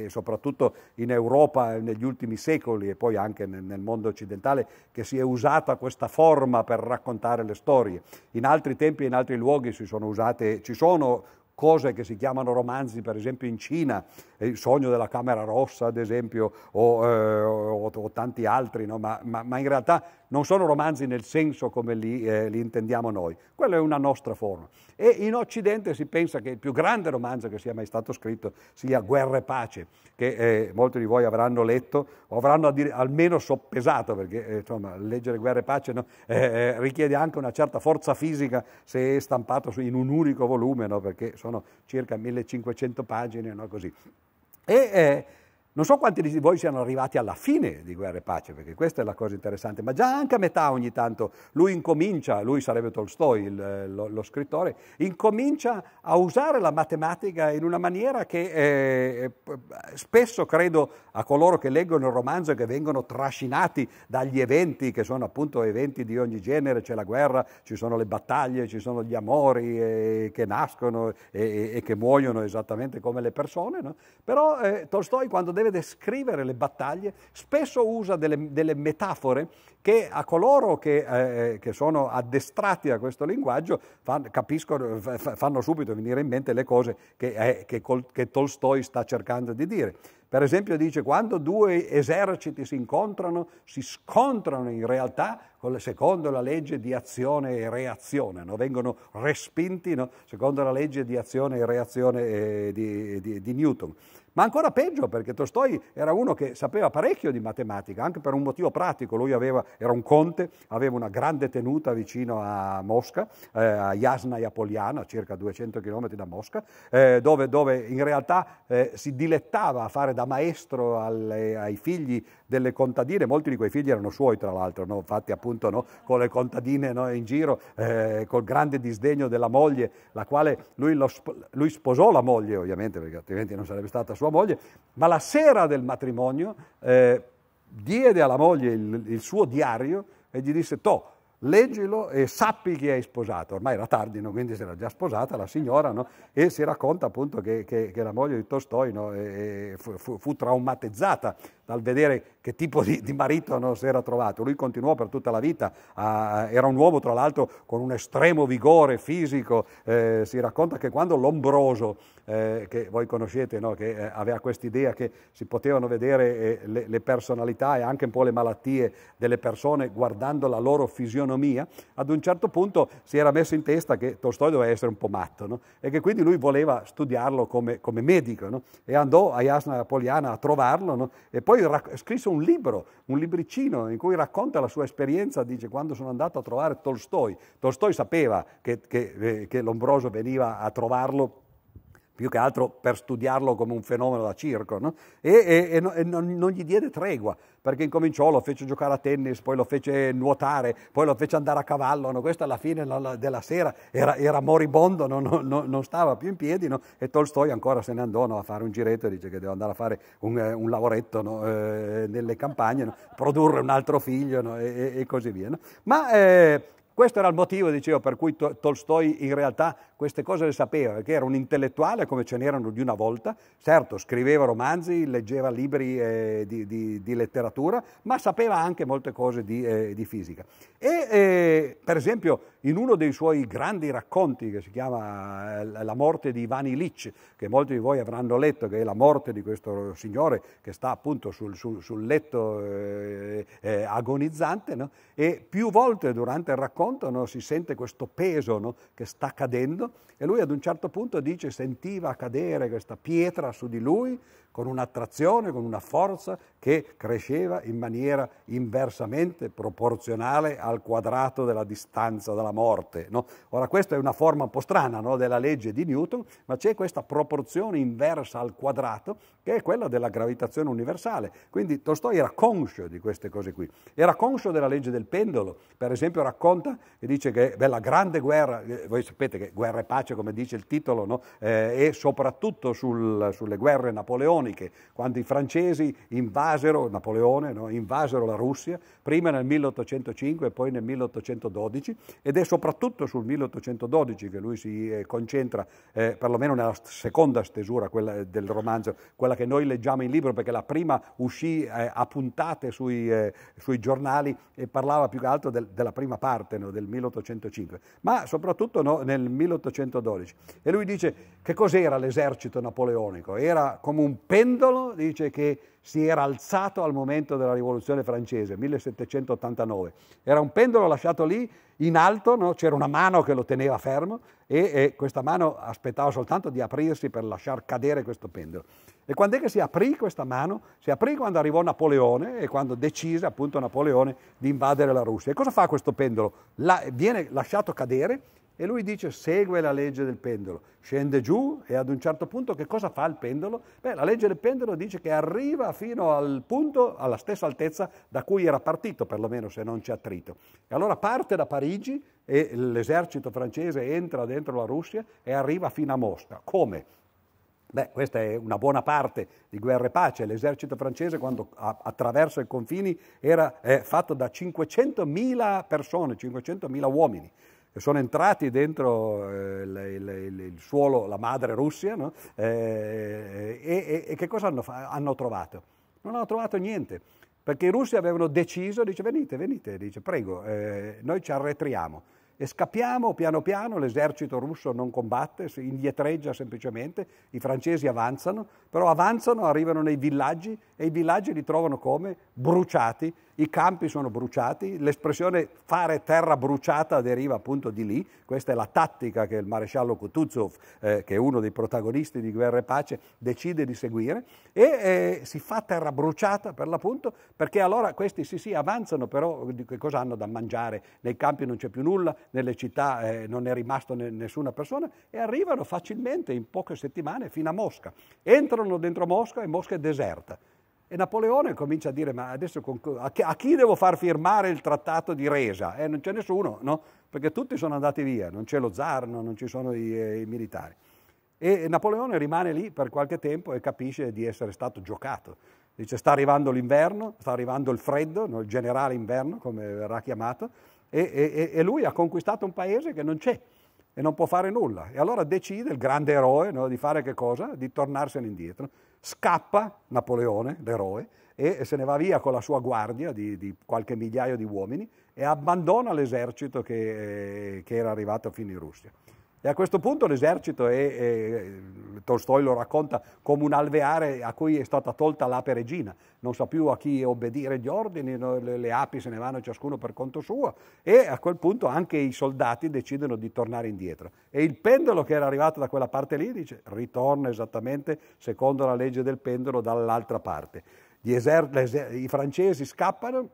eh, eh, soprattutto in Europa negli ultimi secoli e poi anche nel, nel mondo occidentale che si è usata questa forma per raccontare le storie. In altri tempi e in altri luoghi si sono usate, ci sono or cose che si chiamano romanzi, per esempio in Cina, eh, Il sogno della Camera Rossa, ad esempio, o, eh, o, o tanti altri, no? ma, ma, ma, in realtà non sono romanzi nel senso come li, eh, li intendiamo noi. Quella è una nostra forma. E in Occidente si pensa che il più grande romanzo che sia mai stato scritto sia Guerra e Pace, che eh, molti di voi avranno letto o avranno dire, almeno soppesato, perché eh, insomma, leggere Guerra e Pace no? Eh, richiede anche una certa forza fisica se è stampato in un unico volume, no? perché sono sono circa 1500 pagine, no? così. E, eh, non so quanti di voi siano arrivati alla fine di Guerra e Pace, perché questa è la cosa interessante, ma già anche a metà ogni tanto lui incomincia, lui sarebbe Tolstoi il, lo, lo, scrittore, incomincia a usare la matematica in una maniera che eh, eh spesso credo a coloro che leggono il romanzo e che vengono trascinati dagli eventi, che sono appunto eventi di ogni genere, c'è la guerra, ci sono le battaglie, ci sono gli amori eh, che nascono e, e, che muoiono esattamente come le persone, no? però eh, Tolstoi quando deve descrivere le battaglie, spesso usa delle, delle metafore che a coloro che, eh, eh che, sono addestrati a questo linguaggio fanno, capiscono, fanno subito venire in mente le cose che, eh, che, col, che Tolstoi sta cercando di dire. Per esempio dice quando due eserciti si incontrano, si scontrano in realtà secondo la legge di azione e reazione, no? vengono respinti no? secondo la legge di azione e reazione eh, di, di, di Newton. Ma ancora peggio perché Tolstoi era uno che sapeva parecchio di matematica, anche per un motivo pratico. Lui aveva, era un conte, aveva una grande tenuta vicino a Mosca, eh, a Jasnaya Poliana, circa 200 km da Mosca, eh, dove, dove, in realtà eh, si dilettava a fare da maestro alle, ai figli delle contadine, molti di quei figli erano suoi tra l'altro, no? fatti appunto no? con le contadine no? in giro, eh, col grande disdegno della moglie, la quale lui, lo, lui sposò la moglie ovviamente, perché altrimenti non sarebbe stata sua moglie, ma la sera del matrimonio eh, diede alla moglie il, il suo diario e gli disse, to, leggilo e sappi chi hai sposato. Ormai era tardi, no? quindi si era già sposata la signora no? e si racconta appunto che, che, che la moglie di Tolstoi no? fu, fu, fu, traumatizzata dal vedere che tipo di, di marito no, si era trovato. Lui continuò per tutta la vita, a, era un uomo tra l'altro con un estremo vigore fisico, eh, si racconta che quando Lombroso, eh, che voi conoscete, no, che eh, aveva quest'idea che si potevano vedere eh, le, le, personalità e anche un po' le malattie delle persone guardando la loro fisionomia, ad un certo punto si era messo in testa che Tolstoi doveva essere un po' matto no? e che quindi lui voleva studiarlo come, come medico e andò a Jasna Poliana a trovarlo e poi poi scrisse un libro, un libricino in cui racconta la sua esperienza, dice quando sono andato a trovare Tolstoi, Tolstoi sapeva che, che, eh, che Lombroso veniva a trovarlo più che altro per studiarlo come un fenomeno da circo, no? e, e, e, no, e non, non, gli diede tregua, perché incominciò, lo fece giocare a tennis, poi lo fece nuotare, poi lo fece andare a cavallo, no? questo alla fine della sera era, era moribondo, non stava più in piedi, e Tolstoi ancora se ne andò a fare un giretto e dice che deve andare a fare un, eh, un lavoretto eh, nelle campagne, produrre un altro figlio e, così via. Ma eh, questo era il motivo, dicevo, per cui Tolstoi in realtà queste cose le sapeva, perché era un intellettuale come ce n'erano di una volta, certo scriveva romanzi, leggeva libri eh, di, di, di, letteratura, ma sapeva anche molte cose di, eh, di fisica. E eh, per esempio in uno dei suoi grandi racconti che si chiama eh, La morte di Ivan Illich, che molti di voi avranno letto, che è la morte di questo signore che sta appunto sul, sul, sul letto eh, eh, agonizzante, no? e più volte durante il racconto affrontano, si sente questo peso no? che sta cadendo e lui ad un certo punto dice sentiva cadere questa pietra su di lui, con un'attrazione, con una forza che cresceva in maniera inversamente proporzionale al quadrato della distanza dalla morte. No? Ora questa è una forma un po' strana no? della legge di Newton, ma c'è questa proporzione inversa al quadrato che è quella della gravitazione universale. Quindi Tolstoi era conscio di queste cose qui, era conscio della legge del pendolo, per esempio racconta e dice che beh, la grande guerra, eh, voi sapete che guerra e pace come dice il titolo, no? eh, e soprattutto sul, sulle guerre napoleoniche, napoleoniche, quando i francesi invasero, Napoleone no? invasero la Russia, prima nel 1805 e poi nel 1812, ed è soprattutto sul 1812 che lui si eh, concentra, eh, perlomeno nella seconda stesura eh, del romanzo, quella che noi leggiamo in libro, perché la prima uscì eh, a puntate sui, eh, sui, giornali e parlava più che altro del, della prima parte no? del 1805, ma soprattutto no? nel 1812. E lui dice che cos'era l'esercito napoleonico? Era come un pendolo dice che si era alzato al momento della rivoluzione francese, 1789. Era un pendolo lasciato lì in alto, no? c'era una mano che lo teneva fermo e, e, questa mano aspettava soltanto di aprirsi per lasciar cadere questo pendolo. E quando è che si aprì questa mano? Si aprì quando arrivò Napoleone e quando decise appunto Napoleone di invadere la Russia. E cosa fa questo pendolo? La, viene lasciato cadere e lui dice segue la legge del pendolo, scende giù e ad un certo punto che cosa fa il pendolo? Beh, la legge del pendolo dice che arriva fino al punto, alla stessa altezza da cui era partito, perlomeno se non c'è attrito. E allora parte da Parigi e l'esercito francese entra dentro la Russia e arriva fino a Mosca. Come? Beh, questa è una buona parte di guerra e pace. L'esercito francese quando attraversa i confini era eh, fatto da 500.000 persone, 500.000 uomini sono entrati dentro eh, il, il, il, suolo, la madre Russia, no? eh, eh e, e, che cosa hanno, hanno, trovato? Non hanno trovato niente, perché i russi avevano deciso, dice venite, venite, dice prego, eh, noi ci arretriamo e scappiamo piano piano, l'esercito russo non combatte, si indietreggia semplicemente, i francesi avanzano, però avanzano, arrivano nei villaggi e i villaggi li trovano come bruciati i campi sono bruciati, l'espressione fare terra bruciata deriva appunto di lì, questa è la tattica che il maresciallo Kutuzov, eh, che è uno dei protagonisti di Guerra e Pace, decide di seguire e eh, si fa terra bruciata per l'appunto perché allora questi sì sì avanzano però che cosa hanno da mangiare, nei campi non c'è più nulla, nelle città eh, non è rimasto ne, nessuna persona e arrivano facilmente in poche settimane fino a Mosca, entrano dentro Mosca e Mosca è deserta. E Napoleone comincia a dire, ma adesso a chi, devo far firmare il trattato di resa? Eh, non c'è nessuno, no? Perché tutti sono andati via, non c'è lo zar, no? non ci sono i, eh, i militari. E Napoleone rimane lì per qualche tempo e capisce di essere stato giocato. Dice sta arrivando l'inverno, sta arrivando il freddo, no? il generale inverno come verrà chiamato, e, e, e, lui ha conquistato un paese che non c'è e non può fare nulla. E allora decide, il grande eroe, no? di fare che cosa? Di tornarsene indietro Scappa Napoleone, l'eroe, e se ne va via con la sua guardia di, di qualche migliaio di uomini e abbandona l'esercito che, eh, che era arrivato fino in Russia. E a questo punto l'esercito è, è, eh, Tolstoi lo racconta, come un alveare a cui è stata tolta l'ape regina, non sa più a chi obbedire gli ordini, le api se ne vanno ciascuno per conto suo e a quel punto anche i soldati decidono di tornare indietro. E il pendolo che era arrivato da quella parte lì dice ritorna esattamente secondo la legge del pendolo dall'altra parte. I francesi scappano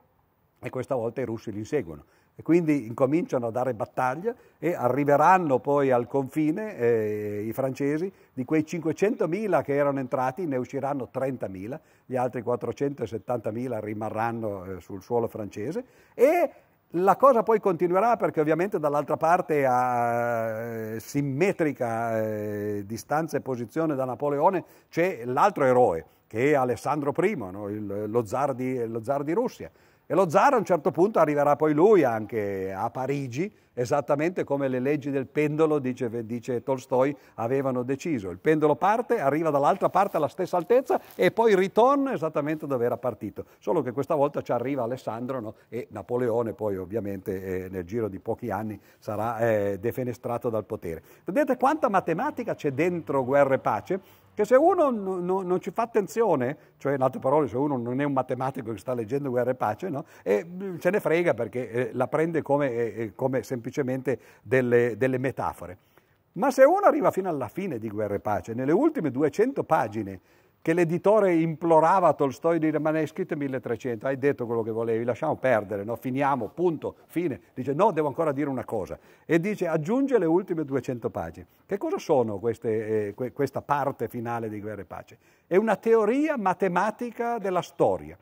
e questa volta i russi li inseguono e quindi incominciano a dare battaglia e arriveranno poi al confine eh, i francesi, di quei 500.000 che erano entrati ne usciranno 30.000, gli altri 470.000 rimarranno eh, sul suolo francese e la cosa poi continuerà perché ovviamente dall'altra parte a eh, simmetrica eh, distanza e posizione da Napoleone c'è l'altro eroe che è Alessandro I, no? Il, lo, zar di, lo zar di Russia e lo zar a un certo punto arriverà poi lui anche a Parigi, esattamente come le leggi del pendolo, dice, dice Tolstoi, avevano deciso. Il pendolo parte, arriva dall'altra parte alla stessa altezza e poi ritorna esattamente dove era partito. Solo che questa volta ci arriva Alessandro no? e Napoleone poi ovviamente eh, nel giro di pochi anni sarà eh, defenestrato dal potere. Vedete quanta matematica c'è dentro guerra e pace? Che se uno no, no, non ci fa attenzione, cioè in altre parole se uno non è un matematico che sta leggendo Guerra e Pace, no? e mm, se ne frega perché eh, la prende come, eh, eh, come semplicemente delle, delle metafore. Ma se uno arriva fino alla fine di Guerra e Pace, nelle ultime 200 pagine che l'editore implorava a Tolstoi di dire ma ne hai scritto 1300, hai detto quello che volevi, lasciamo perdere, no? finiamo, punto, fine. Dice no, devo ancora dire una cosa. E dice aggiunge le ultime 200 pagine. Che cosa sono queste, eh, que questa parte finale di Guerra e Pace? È una teoria matematica della storia.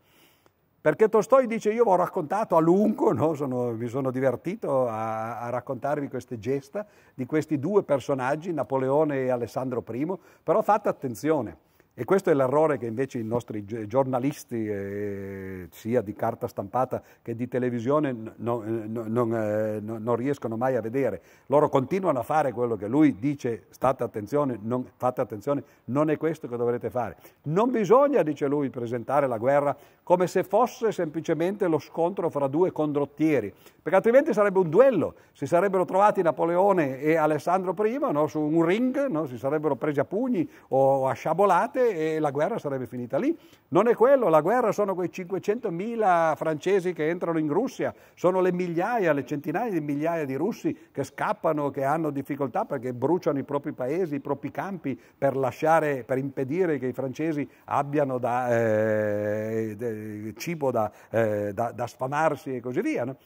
Perché Tolstoi dice io vi ho raccontato a lungo, no? sono, mi sono divertito a, a, raccontarvi queste gesta di questi due personaggi, Napoleone e Alessandro I, però fate attenzione e questo è l'errore che invece i nostri giornalisti, eh, sia di carta stampata che di televisione, no, eh, no, non, eh, no, non, riescono mai a vedere. Loro continuano a fare quello che lui dice, state attenzione, non, fate attenzione, non è questo che dovrete fare. Non bisogna, dice lui, presentare la guerra come se fosse semplicemente lo scontro fra due condottieri, perché altrimenti sarebbe un duello, si sarebbero trovati Napoleone e Alessandro I su un ring, si sarebbero presi a pugni o a sciabolate e la guerra sarebbe finita lì. Non è quello, la guerra sono quei 500.000 francesi che entrano in Russia, sono le migliaia, le centinaia di migliaia di russi che scappano, che hanno difficoltà perché bruciano i propri paesi, i propri campi per, lasciare, per impedire che i francesi abbiano da, eh, cibo da, eh, da, da, sfamarsi e così via. No?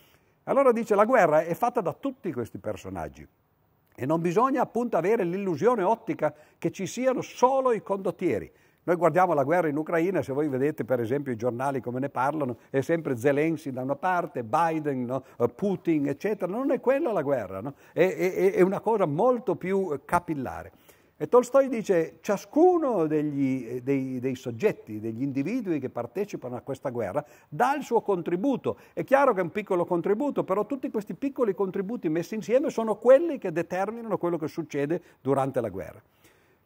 Allora dice la guerra è fatta da tutti questi personaggi. E non bisogna appunto avere l'illusione ottica che ci siano solo i condottieri. Noi guardiamo la guerra in Ucraina, se voi vedete per esempio i giornali come ne parlano, è sempre Zelensky da una parte, Biden, no? Eh, Putin, eccetera. Non è quella la guerra, no? è, è, è una cosa molto più capillare. E Tolstoi dice ciascuno degli, eh, dei, dei, soggetti, degli individui che partecipano a questa guerra dà il suo contributo. È chiaro che è un piccolo contributo, però tutti questi piccoli contributi messi insieme sono quelli che determinano quello che succede durante la guerra.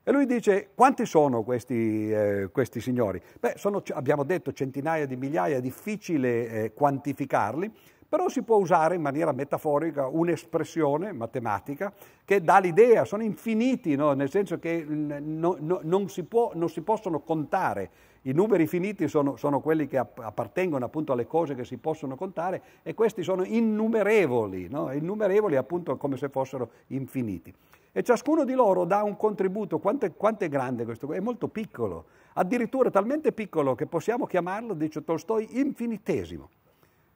E lui dice quanti sono questi, eh, questi signori? Beh, sono, abbiamo detto centinaia di migliaia, è difficile eh, quantificarli però si può usare in maniera metaforica un'espressione matematica che dà l'idea, sono infiniti, no? nel senso che mm, no, no, non, si può, non, si possono contare. I numeri finiti sono, sono, quelli che appartengono appunto alle cose che si possono contare e questi sono innumerevoli, innumerevoli appunto come se fossero infiniti e ciascuno di loro dà un contributo. Quanto è, quanto è, grande questo? È molto piccolo, addirittura talmente piccolo che possiamo chiamarlo, dice Tolstoi, infinitesimo.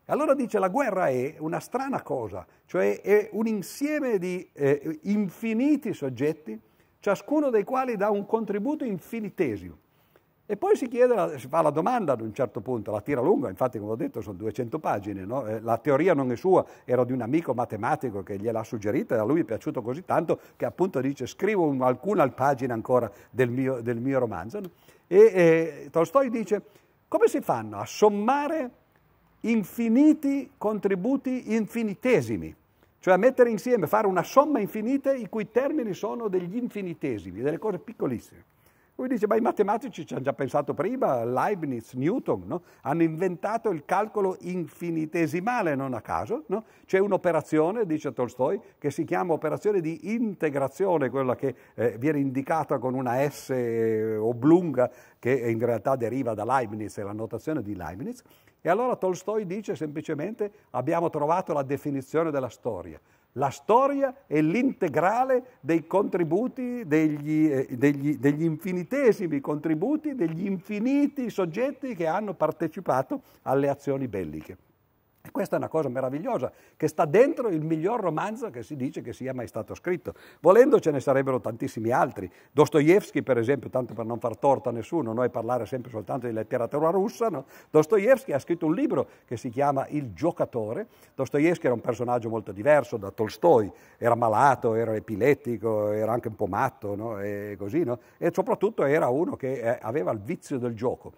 Allora dice la guerra è una strana cosa, cioè è un insieme di eh, infiniti soggetti, ciascuno dei quali dà un contributo infinitesimo. E poi si, chiede, si fa la domanda ad un certo punto, la tira lunga, infatti come ho detto sono 200 pagine, no? Eh, la teoria non è sua, era di un amico matematico che gliel'ha suggerita e a lui è piaciuto così tanto che appunto dice scrivo alcuna pagina ancora del mio, del mio romanzo. No? E eh, Tolstoi dice come si fanno a sommare infiniti contributi infinitesimi, cioè mettere insieme, fare una somma infinita i cui termini sono degli infinitesimi, delle cose piccolissime. Lui dice, ma i matematici ci hanno già pensato prima, Leibniz, Newton, no? hanno inventato il calcolo infinitesimale non a caso. No? C'è un'operazione, dice Tolstoi, che si chiama operazione di integrazione, quella che eh, viene indicata con una S eh, oblunga che in realtà deriva da Leibniz, è la notazione di Leibniz, e allora Tolstoi dice semplicemente abbiamo trovato la definizione della storia. La storia è l'integrale dei contributi, degli, eh, degli, degli, infinitesimi contributi degli infiniti soggetti che hanno partecipato alle azioni belliche. E questa è una cosa meravigliosa che sta dentro il miglior romanzo che si dice che sia mai stato scritto. Volendo ce ne sarebbero tantissimi altri. Dostoevsky, per esempio, tanto per non far torto a nessuno, noi parlare sempre soltanto di letteratura russa, no? Dostoevsky ha scritto un libro che si chiama Il giocatore. Dostoevsky era un personaggio molto diverso da Tolstoi, era malato, era epilettico, era anche un po' matto no? e così, no? e soprattutto era uno che eh, aveva il vizio del gioco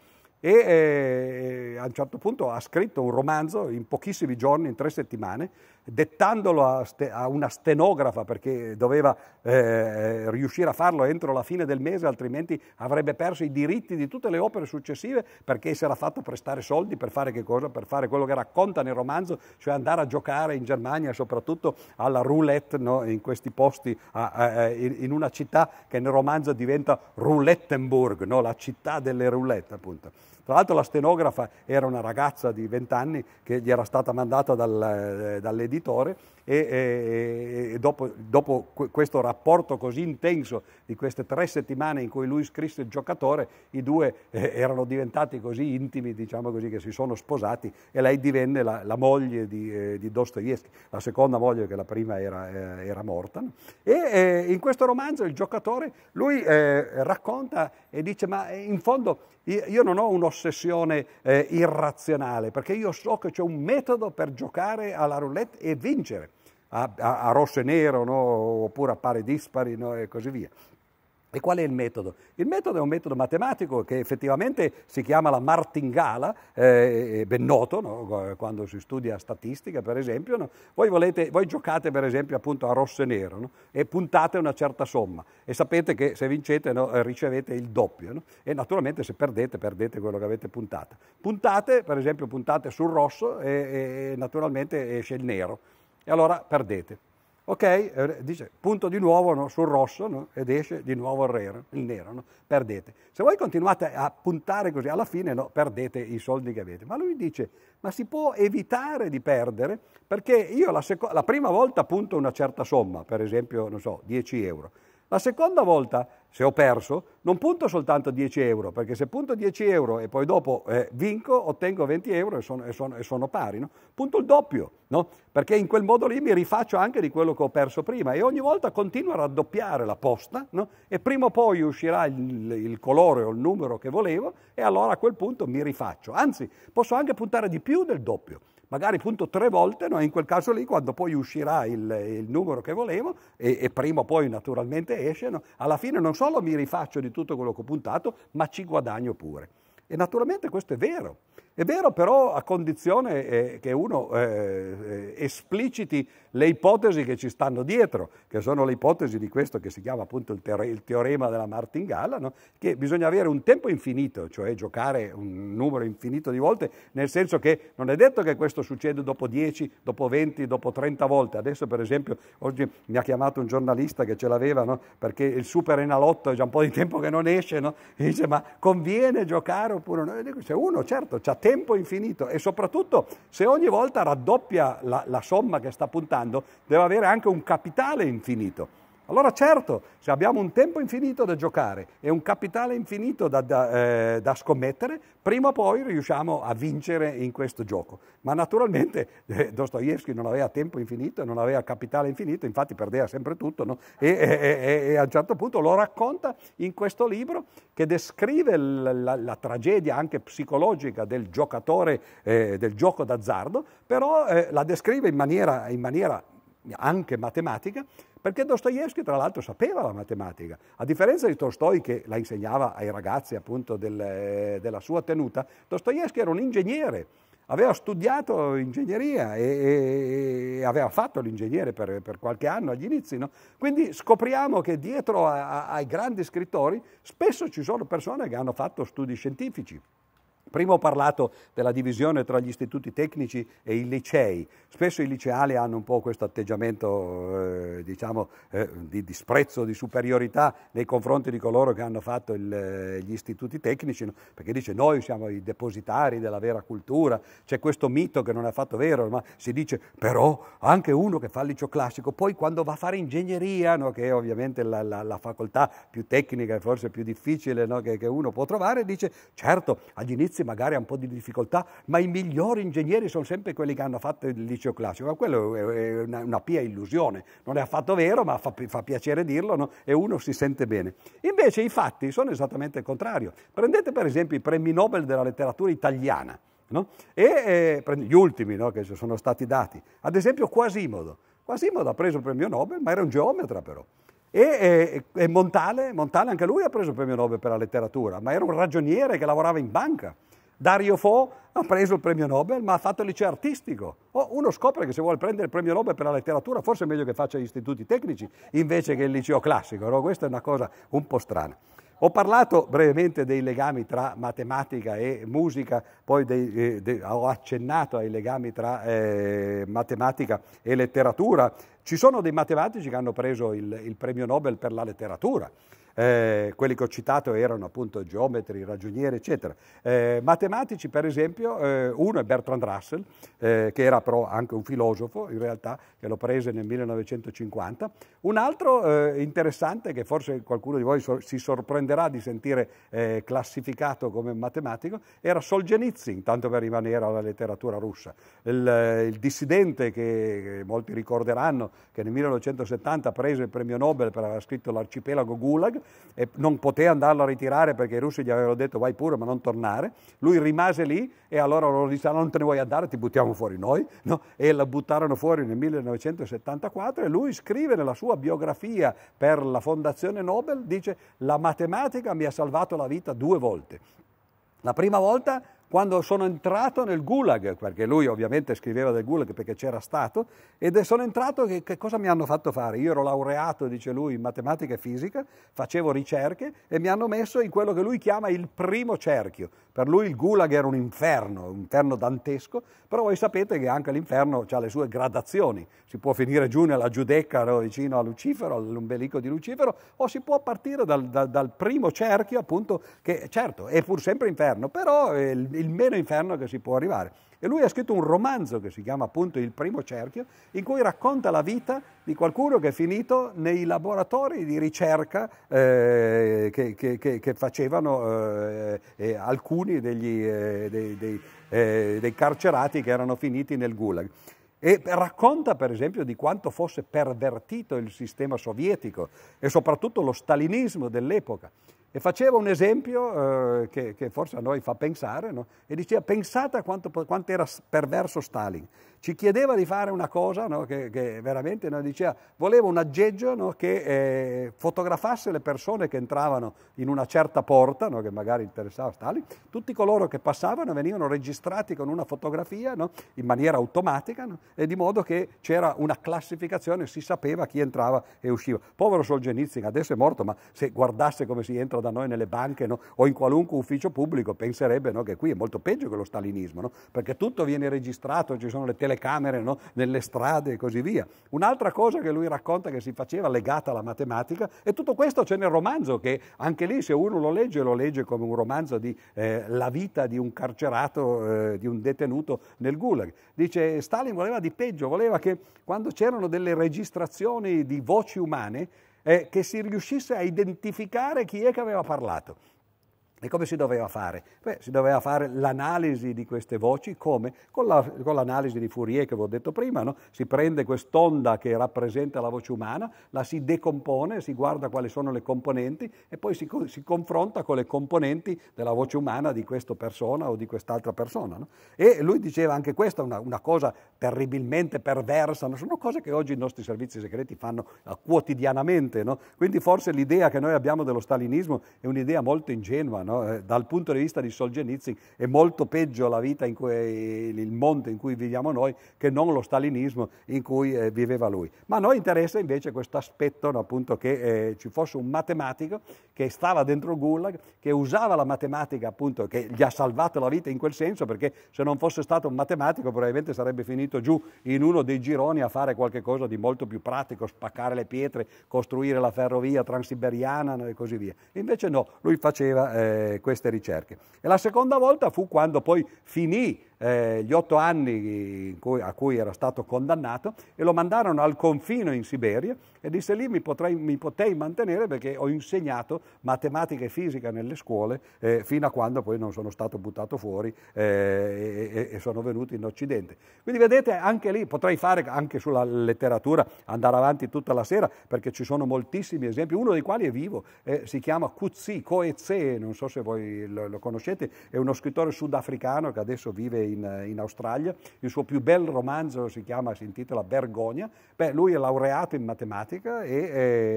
e eh, a un certo punto ha scritto un romanzo in pochissimi giorni, in tre settimane, dettandolo a, ste, a una stenografa perché doveva eh, eh, riuscire a farlo entro la fine del mese, altrimenti avrebbe perso i diritti di tutte le opere successive perché si era fatto prestare soldi per fare che cosa? Per fare quello che racconta nel romanzo, cioè andare a giocare in Germania, soprattutto alla roulette, no? in questi posti, a, a, in una città che nel romanzo diventa Roulettenburg, no? la città delle roulette appunto. Tra l'altro la stenografa era una ragazza di 20 anni che gli era stata mandata dal, eh, dall'editore e, e dopo, dopo, questo rapporto così intenso di queste tre settimane in cui lui scrisse il giocatore, i due eh, erano diventati così intimi, diciamo così, che si sono sposati e lei divenne la, la moglie di, eh, di, Dostoevsky, la seconda moglie perché la prima era, eh, era morta. E in questo romanzo il giocatore, lui racconta e dice ma in fondo io non ho un'ossessione irrazionale perché io so che c'è un metodo per giocare alla roulette e vincere a, a, a rosso e nero, no? oppure a pari dispari no? e così via. E qual è il metodo? Il metodo è un metodo matematico che effettivamente si chiama la martingala, eh, ben noto no? quando si studia statistica per esempio. No? Voi, volete, voi, giocate per esempio appunto a rosso e nero no? e puntate una certa somma e sapete che se vincete eh, ricevete il doppio e naturalmente se perdete perdete quello che avete puntato. Puntate per esempio puntate sul rosso e, e naturalmente esce il nero e allora perdete. Ok? Eh, dice, punto di nuovo no? sul rosso no? ed esce di nuovo il, rero, il nero, no? perdete. Se voi continuate a puntare così, alla fine perdete i soldi che avete. Ma lui dice, ma si può evitare di perdere perché io la, seco- la prima volta punto una certa somma, per esempio, non so, 10 euro. La seconda volta se ho perso, non punto soltanto 10 euro, perché se punto 10 euro e poi dopo eh, vinco, ottengo 20 euro e sono, e sono, e sono pari, no? punto il doppio, no? perché in quel modo lì mi rifaccio anche di quello che ho perso prima e ogni volta continuo a raddoppiare la posta no? e prima o poi uscirà il, il, colore o il numero che volevo e allora a quel punto mi rifaccio, anzi posso anche puntare di più del doppio magari punto tre volte, no? in quel caso lì quando poi uscirà il, il numero che volevo e, e, prima o poi naturalmente esce, no? alla fine non solo mi rifaccio di tutto quello che ho puntato, ma ci guadagno pure. E naturalmente questo è vero. È vero però a condizione eh, che uno eh, eh, espliciti le ipotesi che ci stanno dietro, che sono le ipotesi di questo che si chiama appunto il, teore il teorema della martingalla, no? che bisogna avere un tempo infinito, cioè giocare un numero infinito di volte, nel senso che non è detto che questo succede dopo 10, dopo 20, dopo 30 volte. Adesso per esempio oggi mi ha chiamato un giornalista che ce l'aveva no? perché il super enalotto è già un po' di tempo che non esce, no? e dice ma conviene giocare oppure no? E dico, se uno certo ci ha tempo infinito e soprattutto se ogni volta raddoppia la, la somma che sta puntando deve avere anche un capitale infinito. Allora certo, se abbiamo un tempo infinito da giocare e un capitale infinito da, da, eh, da, scommettere, prima o poi riusciamo a vincere in questo gioco. Ma naturalmente [laughs] eh, Dostoevsky non aveva tempo infinito e non aveva capitale infinito, infatti perdeva sempre tutto no? e, e, e, e, a un certo punto lo racconta in questo libro che descrive la, la, la tragedia anche psicologica del giocatore eh, del gioco d'azzardo, però eh, la descrive in maniera, in maniera anche matematica perché Dostoevsky, tra l'altro, sapeva la matematica, a differenza di Tolstoi che la insegnava ai ragazzi appunto del, eh, della sua tenuta, Dostoevsky era un ingegnere, aveva studiato ingegneria e, e aveva fatto l'ingegnere per, per, qualche anno agli inizi. No? Quindi scopriamo che dietro a, a, ai grandi scrittori spesso ci sono persone che hanno fatto studi scientifici. Prima ho parlato della divisione tra gli istituti tecnici e i licei. Spesso i liceali hanno un po' questo atteggiamento eh, diciamo, eh, di disprezzo, di superiorità nei confronti di coloro che hanno fatto il, eh, gli istituti tecnici, no? perché dice noi siamo i depositari della vera cultura, c'è questo mito che non è affatto vero, ma si dice però anche uno che fa il liceo classico, poi quando va a fare ingegneria, no? che è ovviamente la, la, la facoltà più tecnica e forse più difficile no? che, che uno può trovare, dice certo agli inizi magari ha un po' di difficoltà, ma i migliori ingegneri sono sempre quelli che hanno fatto il liceo classico. Ma quello è una, una pia illusione, non è affatto vero, ma fa, fa piacere dirlo no? e uno si sente bene. Invece i fatti sono esattamente il contrario. Prendete per esempio i premi Nobel della letteratura italiana. No? E, eh, gli ultimi no, che sono stati dati, ad esempio Quasimodo. Quasimodo ha preso il premio Nobel, ma era un geometra però. E, e, e Montale, Montale anche lui ha preso il premio Nobel per la letteratura, ma era un ragioniere che lavorava in banca. Dario Fo ha preso il premio Nobel, ma ha fatto il liceo artistico. Oh, uno scopre che se vuole prendere il premio Nobel per la letteratura, forse è meglio che faccia gli istituti tecnici invece che il liceo classico. No? Questa è una cosa un po' strana. Ho parlato brevemente dei legami tra matematica e musica, poi dei, eh, ho accennato ai legami tra eh, matematica e letteratura. Ci sono dei matematici che hanno preso il, il premio Nobel per la letteratura. Eh, quelli che ho citato erano appunto geometri, ragionieri, eccetera. Eh, matematici, per esempio, eh, uno è Bertrand Russell, eh, che era però anche un filosofo, in realtà, che lo prese nel 1950. Un altro eh, interessante, che forse qualcuno di voi so si sorprenderà di sentire eh, classificato come matematico, era Solzhenitsyn, tanto per rimanere alla letteratura russa. Il, il dissidente che molti ricorderanno, che nel 1970 prese il premio Nobel per aver scritto l'arcipelago Gulag, e non poté andarlo a ritirare perché i russi gli avevano detto vai pure ma non tornare, lui rimase lì e allora loro disse ah, non te ne vuoi andare, ti buttiamo fuori noi no? e la buttarono fuori nel 1974 e lui scrive nella sua biografia per la Fondazione Nobel, dice la matematica mi ha salvato la vita due volte. La prima volta quando sono entrato nel gulag, perché lui ovviamente scriveva del gulag perché c'era stato, ed sono entrato che, che, cosa mi hanno fatto fare? Io ero laureato, dice lui, in matematica e fisica, facevo ricerche e mi hanno messo in quello che lui chiama il primo cerchio. Per lui il gulag era un inferno, un inferno dantesco, però voi sapete che anche l'inferno ha le sue gradazioni, si può finire giù nella Giudecca no, vicino a Lucifero, all'ombelico di Lucifero, o si può partire dal, dal, dal primo cerchio appunto che certo è pur sempre inferno, però eh, il, il meno inferno che si può arrivare. E lui ha scritto un romanzo che si chiama appunto Il primo cerchio, in cui racconta la vita di qualcuno che è finito nei laboratori di ricerca eh, che, che, che, che, facevano eh, eh alcuni degli, eh, dei, dei, eh, dei carcerati che erano finiti nel gulag. E racconta per esempio di quanto fosse pervertito il sistema sovietico e soprattutto lo stalinismo dell'epoca. E faceva un esempio eh, che, che, forse a noi fa pensare, no? e diceva pensate a quanto, quanto era perverso Stalin ci chiedeva di fare una cosa no? che, che, veramente no? diceva, voleva un aggeggio no? che eh, fotografasse le persone che entravano in una certa porta, che magari interessava Stalin, tutti coloro che passavano venivano registrati con una fotografia in maniera automatica e di modo che c'era una classificazione, si sapeva chi entrava e usciva. Povero Solzhenitsyn, adesso è morto, ma se guardasse come si entra da noi nelle banche o in qualunque ufficio pubblico penserebbe che qui è molto peggio che lo stalinismo, perché tutto viene registrato, ci sono le telecamere, telecamere no? nelle strade e così via. Un'altra cosa che lui racconta che si faceva legata alla matematica e tutto questo c'è nel romanzo che anche lì se uno lo legge lo legge come un romanzo di eh, la vita di un carcerato, eh, di un detenuto nel gulag. Dice Stalin voleva di peggio, voleva che quando c'erano delle registrazioni di voci umane eh, che si riuscisse a identificare chi è che aveva parlato. E come si doveva fare? Beh, si doveva fare l'analisi di queste voci, come? Con, la, con l'analisi di Fourier che vi ho detto prima, no? si prende quest'onda che rappresenta la voce umana, la si decompone, si guarda quali sono le componenti e poi si, si confronta con le componenti della voce umana di questa persona o di quest'altra persona. No? E lui diceva anche questa, una, una cosa terribilmente perversa, no? sono cose che oggi i nostri servizi segreti fanno eh, quotidianamente, quindi forse l'idea che noi abbiamo dello stalinismo è un'idea molto ingenua no? Eh, dal punto di vista di Solzhenitsyn è molto peggio la vita in cui, il mondo in cui viviamo noi che non lo stalinismo in cui eh, viveva lui. Ma a noi interessa invece questo aspetto no, appunto, che eh, ci fosse un matematico che stava dentro Gulag, che usava la matematica appunto, che gli ha salvato la vita in quel senso, perché se non fosse stato un matematico probabilmente sarebbe finito giù in uno dei gironi a fare qualcosa di molto più pratico, spaccare le pietre, costruire la ferrovia transiberiana e così via. Invece no, lui faceva... Eh, queste, queste ricerche. E la seconda volta fu quando poi finì eh, gli otto anni cui, a cui era stato condannato e lo mandarono al confino in Siberia e disse lì mi, potrei, mi potei mantenere perché ho insegnato matematica e fisica nelle scuole eh, fino a quando poi non sono stato buttato fuori eh, e, e, sono venuto in Occidente. Quindi vedete anche lì potrei fare anche sulla letteratura, andare avanti tutta la sera perché ci sono moltissimi esempi, uno dei quali è vivo, eh, si chiama Kutsi Koetze, non so se voi lo, lo conoscete, è uno scrittore sudafricano che adesso vive in, eh, in, Australia, il suo più bel romanzo si chiama, si intitola Vergogna, Beh, lui è laureato in matematica e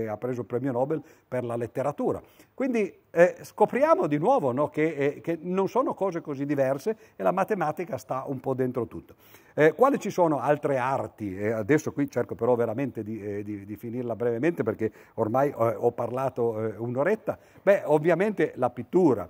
eh, ha preso il premio Nobel per la letteratura. Quindi eh, scopriamo di nuovo no, che, eh, che, non sono cose così diverse e la matematica sta un po' dentro tutto. Eh, quali ci sono altre arti? Eh, adesso qui cerco però veramente di, eh, di, di finirla brevemente perché ormai ho parlato un'oretta. Beh, ovviamente la pittura.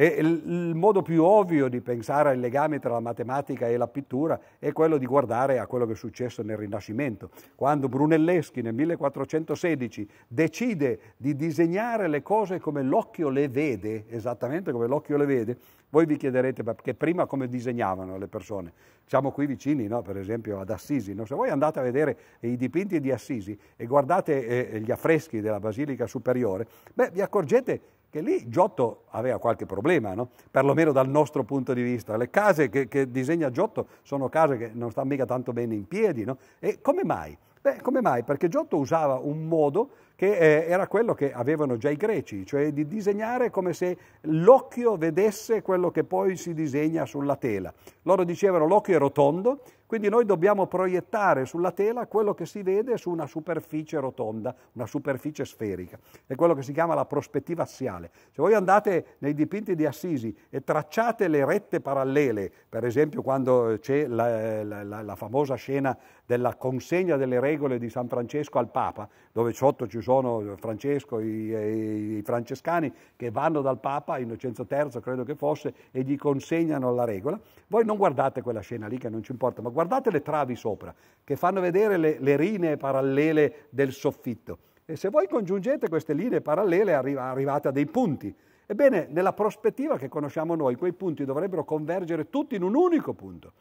E il modo più ovvio di pensare al legame tra la matematica e la pittura è quello di guardare a quello che è successo nel Rinascimento. Quando Brunelleschi nel 1416 decide di disegnare le cose come l'occhio le vede, esattamente come l'occhio le vede, voi vi chiederete perché prima come disegnavano le persone. Siamo qui vicini, no? per esempio, ad Assisi. No? Se voi andate a vedere i dipinti di Assisi e guardate eh, gli affreschi della Basilica Superiore, beh, vi accorgete che lì Giotto aveva qualche problema, no? perlomeno dal nostro punto di vista. Le case che, che disegna Giotto sono case che non stanno mica tanto bene in piedi. No? E come mai? Beh, come mai? Perché Giotto usava un modo che eh, era quello che avevano già i greci, cioè di disegnare come se l'occhio vedesse quello che poi si disegna sulla tela. Loro dicevano l'occhio è rotondo, quindi noi dobbiamo proiettare sulla tela quello che si vede su una superficie rotonda, una superficie sferica. È quello che si chiama la prospettiva assiale. Se voi andate nei dipinti di Assisi e tracciate le rette parallele, per esempio quando c'è la, la, la, la famosa scena della consegna delle regole di San Francesco al Papa, dove sotto ci sono Francesco, i, i francescani che vanno dal Papa, Innocenzo III credo che fosse, e gli consegnano la regola, voi non guardate quella scena lì che non ci importa, ma Guardate le travi sopra, che fanno vedere le, le linee parallele del soffitto. E se voi congiungete queste linee parallele arriva, arrivate a dei punti. Ebbene, nella prospettiva che conosciamo noi, quei punti dovrebbero convergere tutti in un unico punto,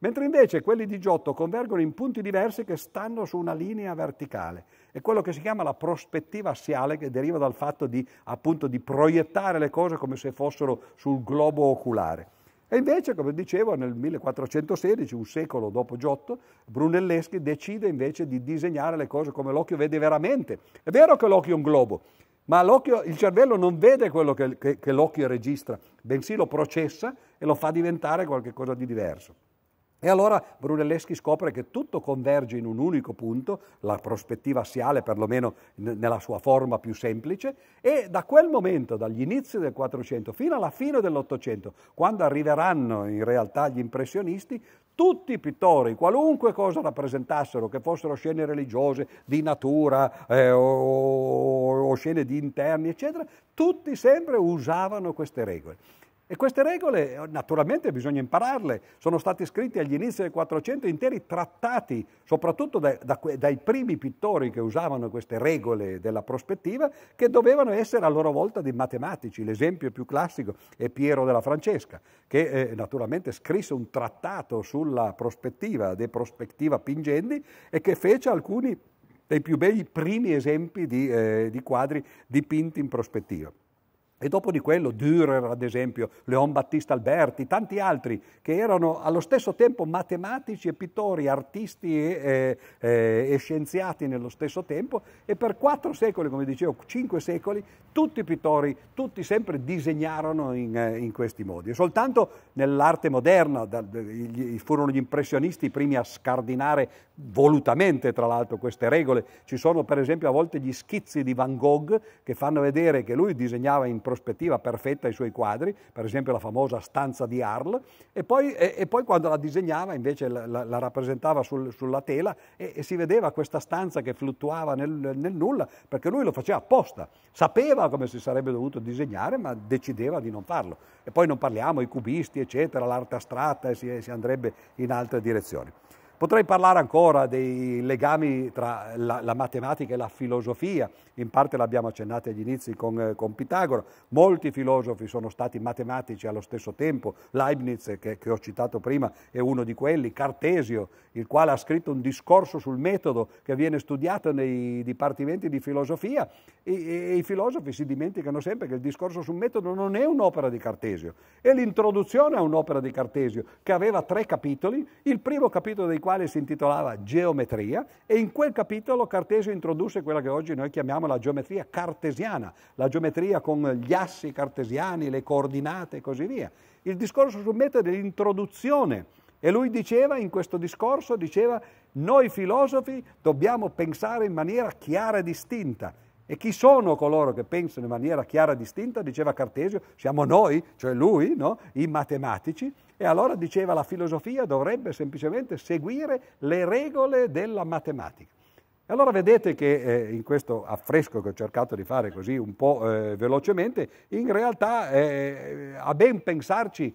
mentre invece quelli di Giotto convergono in punti diversi che stanno su una linea verticale. È quello che si chiama la prospettiva assiale, che deriva dal fatto di, appunto, di proiettare le cose come se fossero sul globo oculare. E invece, come dicevo, nel 1416, un secolo dopo Giotto, Brunelleschi decide invece di disegnare le cose come l'occhio vede veramente. È vero che l'occhio è un globo, ma il cervello non vede quello che, che, che l'occhio registra, bensì lo processa e lo fa diventare qualcosa di diverso. E allora Brunelleschi scopre che tutto converge in un unico punto, la prospettiva assiale perlomeno nella sua forma più semplice, e da quel momento, dagli inizi del 400 fino alla fine dell'Ottocento, quando arriveranno in realtà gli impressionisti, tutti i pittori, qualunque cosa rappresentassero, che fossero scene religiose, di natura eh, o, o scene di interni, eccetera, tutti sempre usavano queste regole. E queste regole, naturalmente, bisogna impararle. Sono stati scritti agli inizi del 400 interi trattati, soprattutto da, da, dai primi pittori che usavano queste regole della prospettiva, che dovevano essere a loro volta dei matematici. L'esempio più classico è Piero della Francesca, che eh, naturalmente scrisse un trattato sulla prospettiva, De Prospettiva Pingendi, e che fece alcuni dei più bei primi esempi di, eh, di quadri dipinti in prospettiva. E dopo di quello Dürer, ad esempio, Leon Battista Alberti, tanti altri che erano allo stesso tempo matematici e pittori, artisti e, e, e, scienziati nello stesso tempo e per quattro secoli, come dicevo, cinque secoli, tutti i pittori, tutti sempre disegnarono in, eh, in questi modi. E soltanto nell'arte moderna da, furono gli impressionisti i primi a scardinare volutamente tra l'altro queste regole. Ci sono per esempio a volte gli schizzi di Van Gogh che fanno vedere che lui disegnava in prospettiva perfetta i suoi quadri, per esempio la famosa stanza di Arles, e poi, e, e poi quando la disegnava invece la, la, la rappresentava sul, sulla tela e, e, si vedeva questa stanza che fluttuava nel, nel nulla, perché lui lo faceva apposta, sapeva come si sarebbe dovuto disegnare, ma decideva di non farlo. E poi non parliamo i cubisti, eccetera, l'arte astratta e si, si andrebbe in altre direzioni. Potrei parlare ancora dei legami tra la, la, matematica e la filosofia, in parte l'abbiamo accennato agli inizi con, eh, con, Pitagora, molti filosofi sono stati matematici allo stesso tempo, Leibniz che, che ho citato prima è uno di quelli, Cartesio, il quale ha scritto un discorso sul metodo che viene studiato nei dipartimenti di filosofia e, e, i filosofi si dimenticano sempre che il discorso sul metodo non è un'opera di Cartesio, è l'introduzione a un'opera di Cartesio che aveva tre capitoli, il primo capitolo dei quali quale si intitolava Geometria e in quel capitolo Cartesio introdusse quella che oggi noi chiamiamo la geometria cartesiana, la geometria con gli assi cartesiani, le coordinate e così via. Il discorso sul metodo è l'introduzione e lui diceva in questo discorso, diceva, noi filosofi dobbiamo pensare in maniera chiara e distinta e chi sono coloro che pensano in maniera chiara e distinta? Diceva Cartesio, siamo noi, cioè lui, no? i matematici. E allora diceva la filosofia dovrebbe semplicemente seguire le regole della matematica. E allora vedete che eh, in questo affresco che ho cercato di fare così un po' eh, velocemente, in realtà eh, a ben pensarci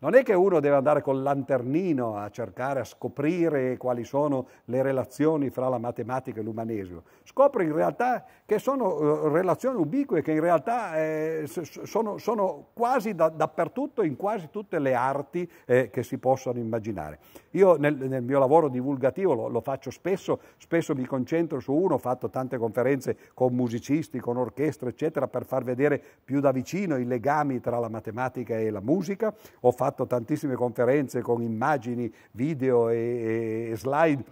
non è che uno deve andare col lanternino a cercare, a scoprire quali sono le relazioni fra la matematica e l'umanesimo. Scopre in realtà che sono eh, relazioni ubique, che in realtà eh, sono, sono, quasi da, dappertutto in quasi tutte le arti eh, che si possono immaginare. Io nel, nel mio lavoro divulgativo lo, lo, faccio spesso, spesso mi concentro su uno, ho fatto tante conferenze con musicisti, con orchestre, eccetera, per far vedere più da vicino i legami tra la matematica e la musica. Ho fatto fatto tantissime conferenze con immagini, video e, e slide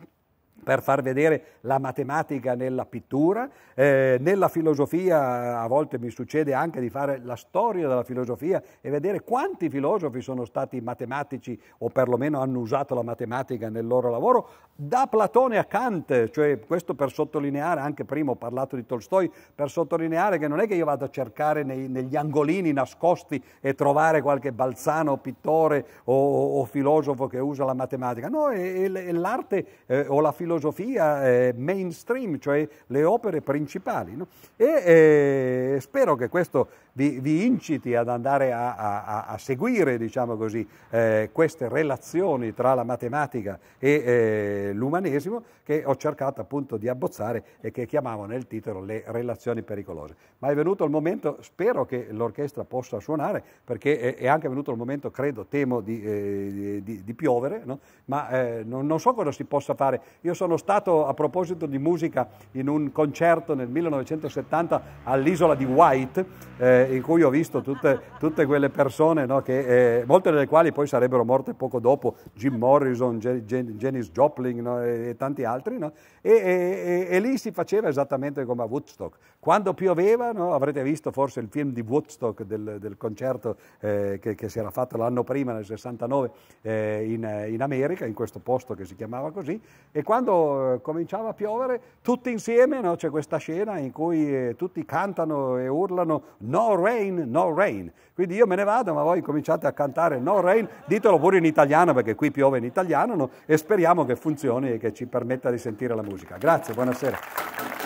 per far vedere la matematica nella pittura, eh, nella filosofia a volte mi succede anche di fare la storia della filosofia e vedere quanti filosofi sono stati matematici o perlomeno hanno usato la matematica nel loro lavoro, da Platone a Kant, cioè questo per sottolineare, anche prima ho parlato di Tolstoi, per sottolineare che non è che io vado a cercare nei, negli angolini nascosti e trovare qualche balzano, pittore o, o filosofo che usa la matematica, no, è, è l'arte eh, o la filosofia filosofia eh, mainstream, cioè le opere principali. No? E eh, spero che questo vi, vi inciti ad andare a, a, a seguire, diciamo così, eh, queste relazioni tra la matematica e eh, l'umanesimo che ho cercato appunto di abbozzare e che chiamavo nel titolo le relazioni pericolose. Ma è venuto il momento, spero che l'orchestra possa suonare, perché è anche venuto il momento, credo, temo, di, eh, di, di piovere, no? ma eh, non, non so cosa si possa fare. Io sono sono stato a proposito di musica in un concerto nel 1970 all'isola di White, eh, in cui ho visto tutte, tutte quelle persone, no, che, eh, molte delle quali poi sarebbero morte poco dopo, Jim Morrison, Jen, Janis Joplin no, e, e, tanti altri, no? e, e, e, lì si faceva esattamente come a Woodstock. Quando pioveva, avrete visto forse il film di Woodstock del, del concerto eh, che, che, si era fatto l'anno prima, nel 69, eh, in, in America, in questo posto che si chiamava così, e quando quando cominciava a piovere, tutti insieme no? c'è questa scena in cui eh, tutti cantano e urlano No rain, no rain. Quindi io me ne vado, ma voi cominciate a cantare No rain, ditelo pure in italiano perché qui piove in italiano no? e speriamo che funzioni e che ci permetta di sentire la musica. Grazie, buonasera.